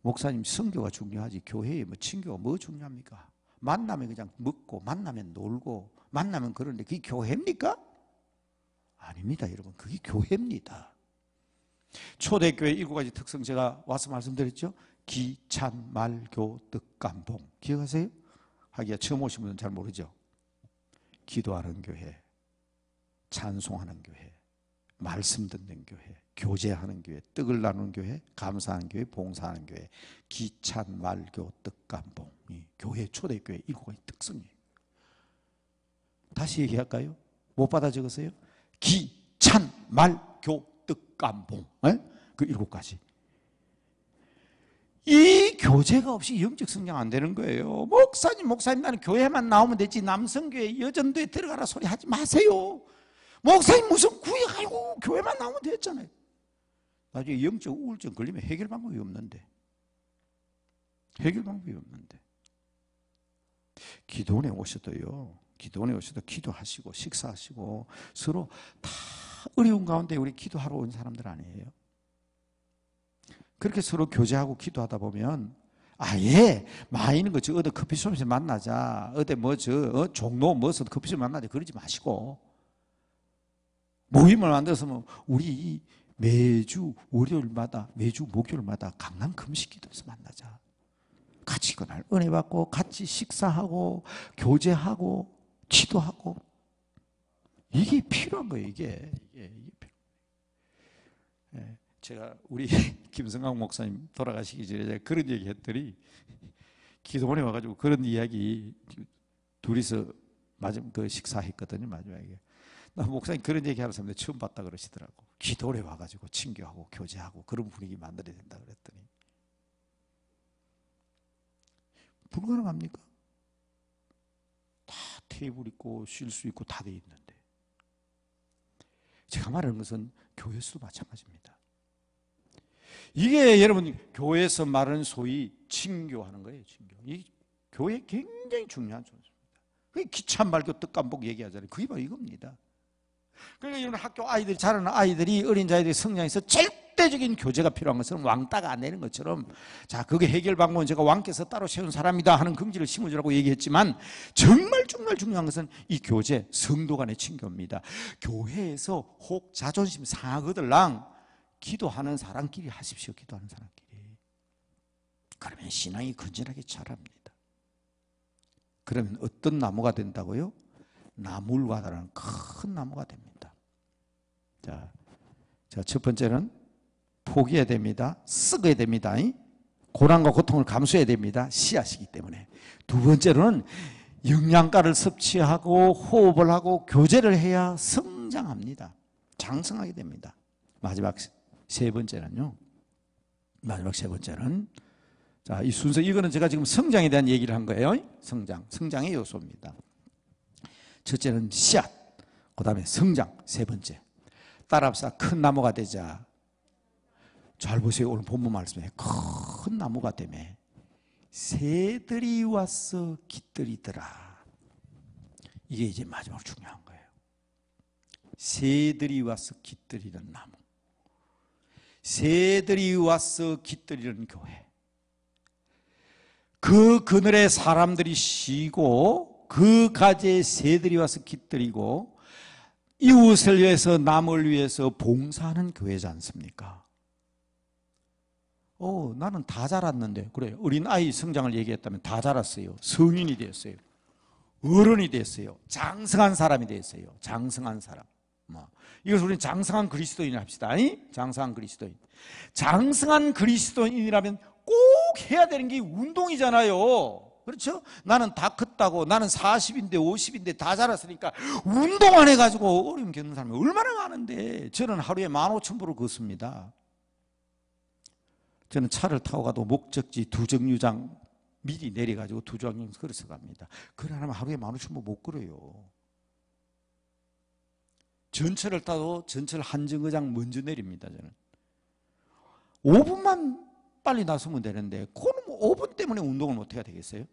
목사님, 성교가 중요하지, 교회에 뭐 친교가 뭐 중요합니까? 만나면 그냥 먹고, 만나면 놀고, 만나면 그런데 그게 교회입니까? 아닙니다, 여러분. 그게 교회입니다. 초대교회 일곱 가지 특성 제가 와서 말씀드렸죠? 기찬, 말교, 뜻감봉. 기억하세요? 하기야 처음 오신 분은 잘 모르죠? 기도하는 교회, 찬송하는 교회, 말씀 듣는 교회, 교제하는 교회, 뜻을 나누는 교회, 감사하는 교회, 봉사하는 교회, 기찬, 말교, 뜻감봉. 교회, 초대교회 일곱 가지 특성이에요. 다시 얘기할까요? 못 받아 적으세요? 기찬 말교득감봉 예? 그 일곱 가지 이 교제가 없이 영적 성장 안 되는 거예요. 목사님, 목사님, 나는 교회만 나오면 되지. 남성교회, 여전도에 들어가라 소리 하지 마세요. 목사님 무슨 구역 아이고, 교회만 나오면 됐잖아요. 나중에 영적 우울증 걸리면 해결 방법이 없는데. 해결 방법이 없는데. 기도원에 오셔도요. 기도원에 오셔도 기도하시고 식사하시고 서로 다 어려운 가운데 우리 기도하러 온 사람들 아니에요. 그렇게 서로 교제하고 기도하다 보면 아예 마이는 거지 어디 커피숍에서 만나자 어디 뭐저 어? 종로 뭐서 커피숍 만나자 그러지 마시고 모임을 만들어서 뭐 우리 매주 월요일마다 매주 목요일마다 강남 금식기도에서 만나자 같이 그날 은혜 받고 같이 식사하고 교제하고 기도하고 이게 필요한 거예요. 이게 이게 이게 필요. 예, 제가 우리 김성강 목사님 돌아가시기 전에 그런 얘기했더니 기도원에 와가지고 그런 이야기 둘이서 마지막 그 식사했거든요. 마지막에 나 목사님 그런 얘기하는 사람들 처음 봤다 그러시더라고. 기도원에 와가지고 친교하고 교제하고 그런 분위기 만들어야 된다 그랬더니 불가능합니까? 테이블 있고 쉴 수 있고 다 돼 있는데 제가 말하는 것은 교회 에서도 마찬가지입니다. 이게 여러분 교회에서 말하는 소위 징교하는 거예요. 징교. 이 교회 굉장히 중요한 존재입니다. 그 기찬 말교 뜻감복 얘기하잖아요. 그게 바로 이겁니다. 그러니까 여러분 학교 아이들이 자라는 아이들이 어린 자들이 성장해서 제일 절대적인 교제가 필요한 것은 왕따가 안 되는 것처럼 자 그게 해결 방법은 제가 왕께서 따로 세운 사람이다 하는 긍지를 심어주라고 얘기했지만 정말 정말 중요한 것은 이 교제 성도 간의 친교입니다 교회에서 혹 자존심 상하거들랑 기도하는 사람끼리 하십시오 기도하는 사람끼리 그러면 신앙이 건전하게 자랍니다 그러면 어떤 나무가 된다고요? 나물과다른큰 나무가 됩니다 자, 자, 첫 번째는 포기해야 됩니다. 쓰게 됩니다. 고난과 고통을 감수해야 됩니다. 씨앗이기 때문에. 두 번째로는 영양가를 섭취하고 호흡을 하고 교제를 해야 성장합니다. 장성하게 됩니다. 마지막 세 번째는요. 마지막 세 번째는 자, 이 순서 이거는 제가 지금 성장에 대한 얘기를 한 거예요. 성장. 성장의 요소입니다. 첫째는 씨앗. 그다음에 성장. 세 번째. 따라합시큰 나무가 되자. 잘 보세요. 오늘 본문 말씀에 큰 나무가 되매 새들이 와서 깃들이더라. 이게 이제 마지막 중요한 거예요. 새들이 와서 깃들이는 나무. 새들이 와서 깃들이는 교회. 그 그늘에 사람들이 쉬고 그 가지에 새들이 와서 깃들이고 이웃을 위해서 남을 위해서 봉사하는 교회지 않습니까? 어, 나는 다 자랐는데. 그래. 어린 아이 성장을 얘기했다면 다 자랐어요. 성인이 되었어요. 어른이 됐어요. 장성한 사람이 됐어요. 장성한 사람. 뭐. 이것을 우리는 장성한 그리스도인을 합시다. 아니? 장성한 그리스도인. 장성한 그리스도인이라면 꼭 해야 되는 게 운동이잖아요. 그렇죠? 나는 다 컸다고 나는 40인데 50인데 다 자랐으니까 운동 안 해가지고 어려움 겪는 사람이 얼마나 많은데 저는 하루에 15,000보를 걷습니다. 저는 차를 타고 가도 목적지 두 정류장 미리 내려가지고 두 정류장 걸어서 갑니다. 그러나 하루에 만 오천 못 걸어요. 전철을 타도 전철 한정류장 먼저 내립니다. 저는 5분만 빨리 나서면 되는데 그는 5분 때문에 운동을 못 해야 되겠어요?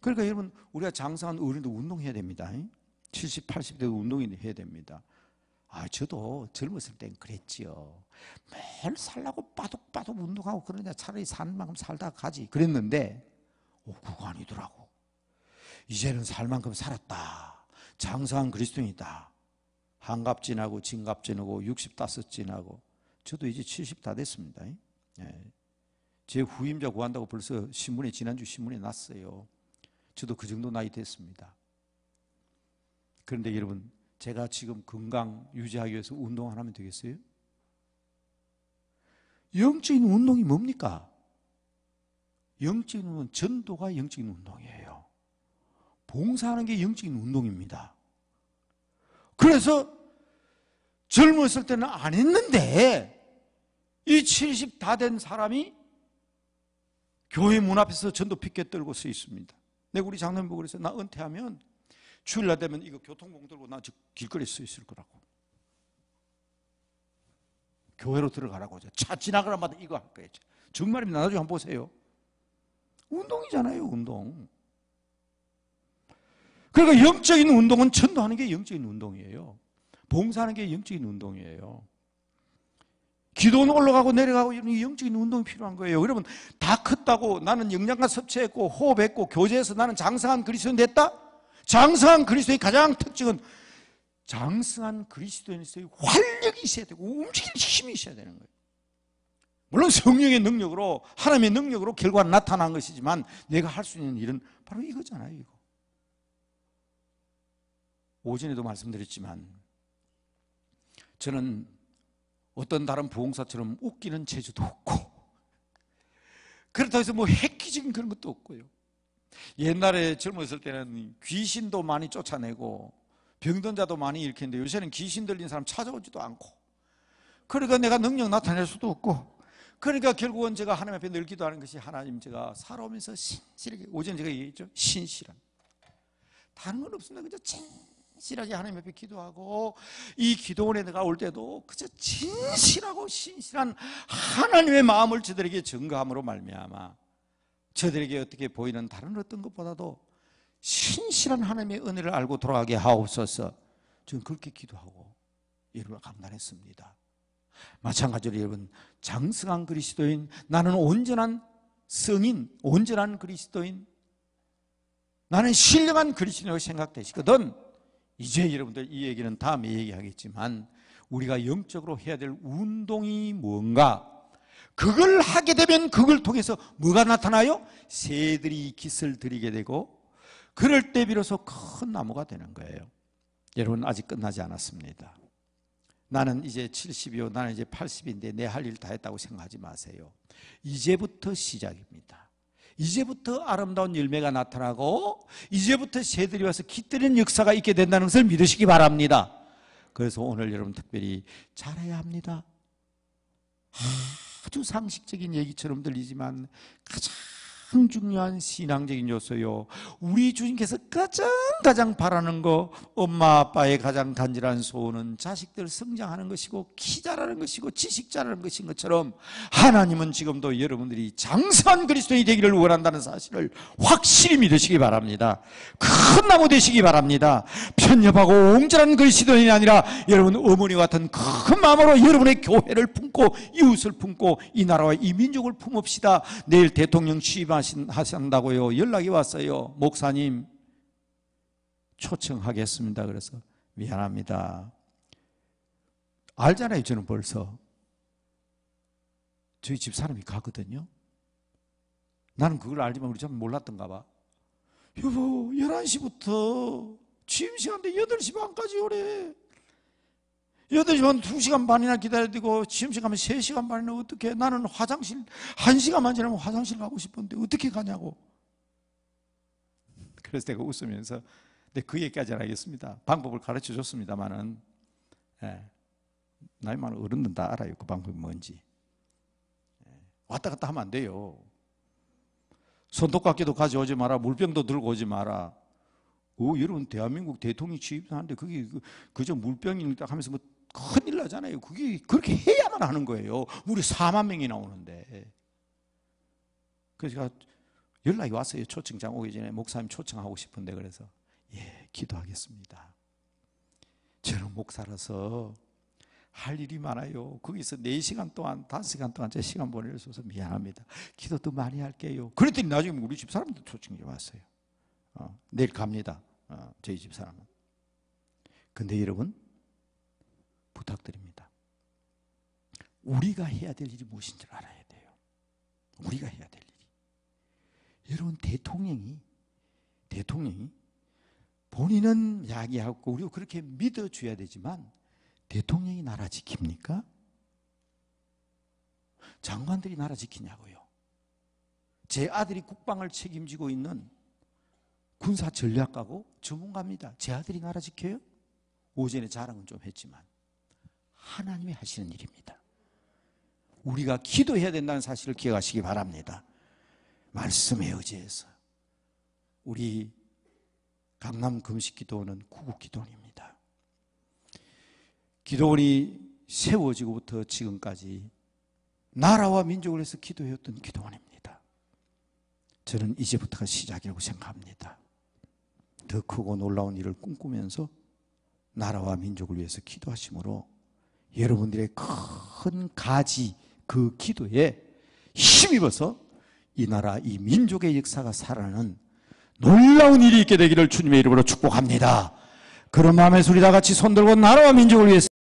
그러니까 여러분 우리가 장사한 어른도 운동해야 됩니다. 70, 80대도 운동이 해야 됩니다. 아, 저도 젊었을 땐 그랬지요. 매일 살라고 빠둑빠둑 운동하고 그러냐 차라리 산 만큼 살다 가지. 그랬는데, 오, 그거 아니더라고. 이제는 살 만큼 살았다. 장사한 그리스도인이다. 한갑 지나고, 진갑 지나고, 65 지나고. 저도 이제 70 다 됐습니다. 예. 제 후임자 구한다고 벌써 신문에, 지난주 신문에 났어요. 저도 그 정도 나이 됐습니다. 그런데 여러분, 제가 지금 건강 유지하기 위해서 운동 안 하면 되겠어요? 영적인 운동이 뭡니까? 영적인 운동, 은 전도가 영적인 운동이에요. 봉사하는 게 영적인 운동입니다. 그래서 젊었을 때는 안 했는데 이 70 다 된 사람이 교회 문 앞에서 전도 피게떨고서 있습니다. 내 우리 장남부 그래서 나 은퇴하면 주일날 되면 이거 교통공 들고 나 길거리 에서 있을 거라고. 교회로 들어가라고. 차 지나가라마다 이거 할 거예요. 정말입니다. 나중에 한번 보세요. 운동이잖아요, 운동. 그러니까 영적인 운동은 천도하는 게 영적인 운동이에요. 봉사하는 게 영적인 운동이에요. 기도는 올라가고 내려가고 이런 영적인 운동이 필요한 거예요. 여러분, 다 컸다고 나는 영양가 섭취했고 호흡했고 교제해서 나는 장성한 그리스도인 됐다? 장성한 그리스도의 가장 특징은 장성한 그리스도인의 활력이 있어야 되고 움직일 힘이 있어야 되는 거예요. 물론 성령의 능력으로 하나님의 능력으로 결과는 나타난 것이지만 내가 할 수 있는 일은 바로 이거잖아요. 이거. 오전에도 말씀드렸지만 저는 어떤 다른 부흥사처럼 웃기는 체조도 없고 그렇다고 해서 뭐 획기적인 그런 것도 없고요. 옛날에 젊었을 때는 귀신도 많이 쫓아내고 병든 자도 많이 일으켰는데 요새는 귀신 들린 사람 찾아오지도 않고 그러니까 내가 능력 나타낼 수도 없고 그러니까 결국은 제가 하나님 앞에 늘 기도하는 것이 하나님 제가 살아오면서 신실하게 오전 제가 얘기했죠 신실한 다른 건 없습니다 그저 진실하게 하나님 앞에 기도하고 이 기도원에 내가 올 때도 그저 진실하고 신실한 하나님의 마음을 저들에게 증거함으로 말미암아 저들에게 어떻게 보이는 다른 어떤 것보다도 신실한 하나님의 은혜를 알고 돌아가게 하옵소서. 저는 그렇게 기도하고 여러분을 강단했습니다. 마찬가지로 여러분 장성한 그리스도인 나는 온전한 성인 온전한 그리스도인 나는 신령한 그리스도인이라고 생각되시거든 이제 여러분들 이 얘기는 다음에 얘기하겠지만 우리가 영적으로 해야 될 운동이 뭔가 그걸 하게 되면 그걸 통해서 뭐가 나타나요? 새들이 깃을 들이게 되고 그럴 때 비로소 큰 나무가 되는 거예요. 여러분 아직 끝나지 않았습니다. 나는 이제 70이요. 나는 이제 80인데 내 할 일 다 했다고 생각하지 마세요. 이제부터 시작입니다. 이제부터 아름다운 열매가 나타나고 이제부터 새들이 와서 깃드는 역사가 있게 된다는 것을 믿으시기 바랍니다. 그래서 오늘 여러분 특별히 잘해야 합니다. 아주 상식적인 얘기처럼 들리지만 가장 가장 중요한 신앙적인 요소요. 우리 주님께서 가장 가장 바라는 거, 엄마 아빠의 가장 간절한 소원은 자식들 성장하는 것이고 키 자라는 것이고 지식 자라는 것인 것처럼 하나님은 지금도 여러분들이 장선 그리스도인이 되기를 원한다는 사실을 확실히 믿으시기 바랍니다. 큰 나무 되시기 바랍니다. 편협하고 옹졸한 그리스도인이 아니라 여러분 어머니 같은 큰 마음으로 여러분의 교회를 품고 이웃을 품고 이 나라와 이 민족을 품읍시다. 내일 대통령 취임하 하신다고요. 연락이 왔어요. 목사님, 초청하겠습니다. 그래서 미안합니다. 알잖아요, 저는 벌써. 저희 집 사람이 가거든요. 나는 그걸 알지만 우리 참 몰랐던가 봐. 여보, 11시부터 취임 시간인데 8시 반까지 오래. 여덟 시간 2시간 반이나 기다려야 되고 점심시간면 3시간 반이나 어떻게 나는 화장실 1시간만 지나면 화장실 가고 싶은데 어떻게 가냐고 그래서 내가 웃으면서 근데 네, 그 얘기까지는 알겠습니다 방법을 가르쳐 줬습니다만은 예, 나이 많은 어른들 다 알아요 그 방법이 뭔지 예, 왔다 갔다 하면 안 돼요 손톱깎이도 가져오지 마라 물병도 들고 오지 마라 오, 여러분 대한민국 대통령 취임하는데 그게 그, 그저 물병이 있다 하면서 뭐 큰일 나잖아요. 그게 그렇게 해야만 하는 거예요. 우리 4만 명이 나오는데. 그래서 제가 연락이 왔어요. 초청장 오기 전에 목사님 초청하고 싶은데 그래서 예, 기도하겠습니다. 저는 목사라서 할 일이 많아요. 거기서 4시간 동안, 5시간 동안 제 시간 보내줘서 려 미안합니다. 기도도 많이 할게요. 그랬더니 나중에 우리 집 사람도 초청이 왔어요. 어, 내일 갑니다. 어, 저희 집 사람은. 근데 여러분, 부탁드립니다. 우리가 해야 될 일이 무엇인지 알아야 돼요. 우리가 해야 될 일이. 여러분 대통령이 대통령이 본인은 야기하고 우리 그렇게 믿어줘야 되지만 대통령이 나라 지킵니까? 장관들이 나라 지키냐고요. 제 아들이 국방을 책임지고 있는 군사 전략가고 전문가입니다. 제 아들이 나라 지켜요? 오전에 자랑은 좀 했지만 하나님이 하시는 일입니다. 우리가 기도해야 된다는 사실을 기억하시기 바랍니다. 말씀에 의지해서 우리 강남 금식 기도원은 구국 기도원입니다. 기도원이 세워지고부터 지금까지 나라와 민족을 위해서 기도해왔던 기도원입니다. 저는 이제부터가 시작이라고 생각합니다. 더 크고 놀라운 일을 꿈꾸면서 나라와 민족을 위해서 기도하심으로 여러분들의 큰 가지 그 기도에 힘입어서 이 나라, 이 민족의 역사가 살아나는 놀라운 일이 있게 되기를 주님의 이름으로 축복합니다. 그런 마음에서 우리 다 같이 손들고 나라와 민족을 위해서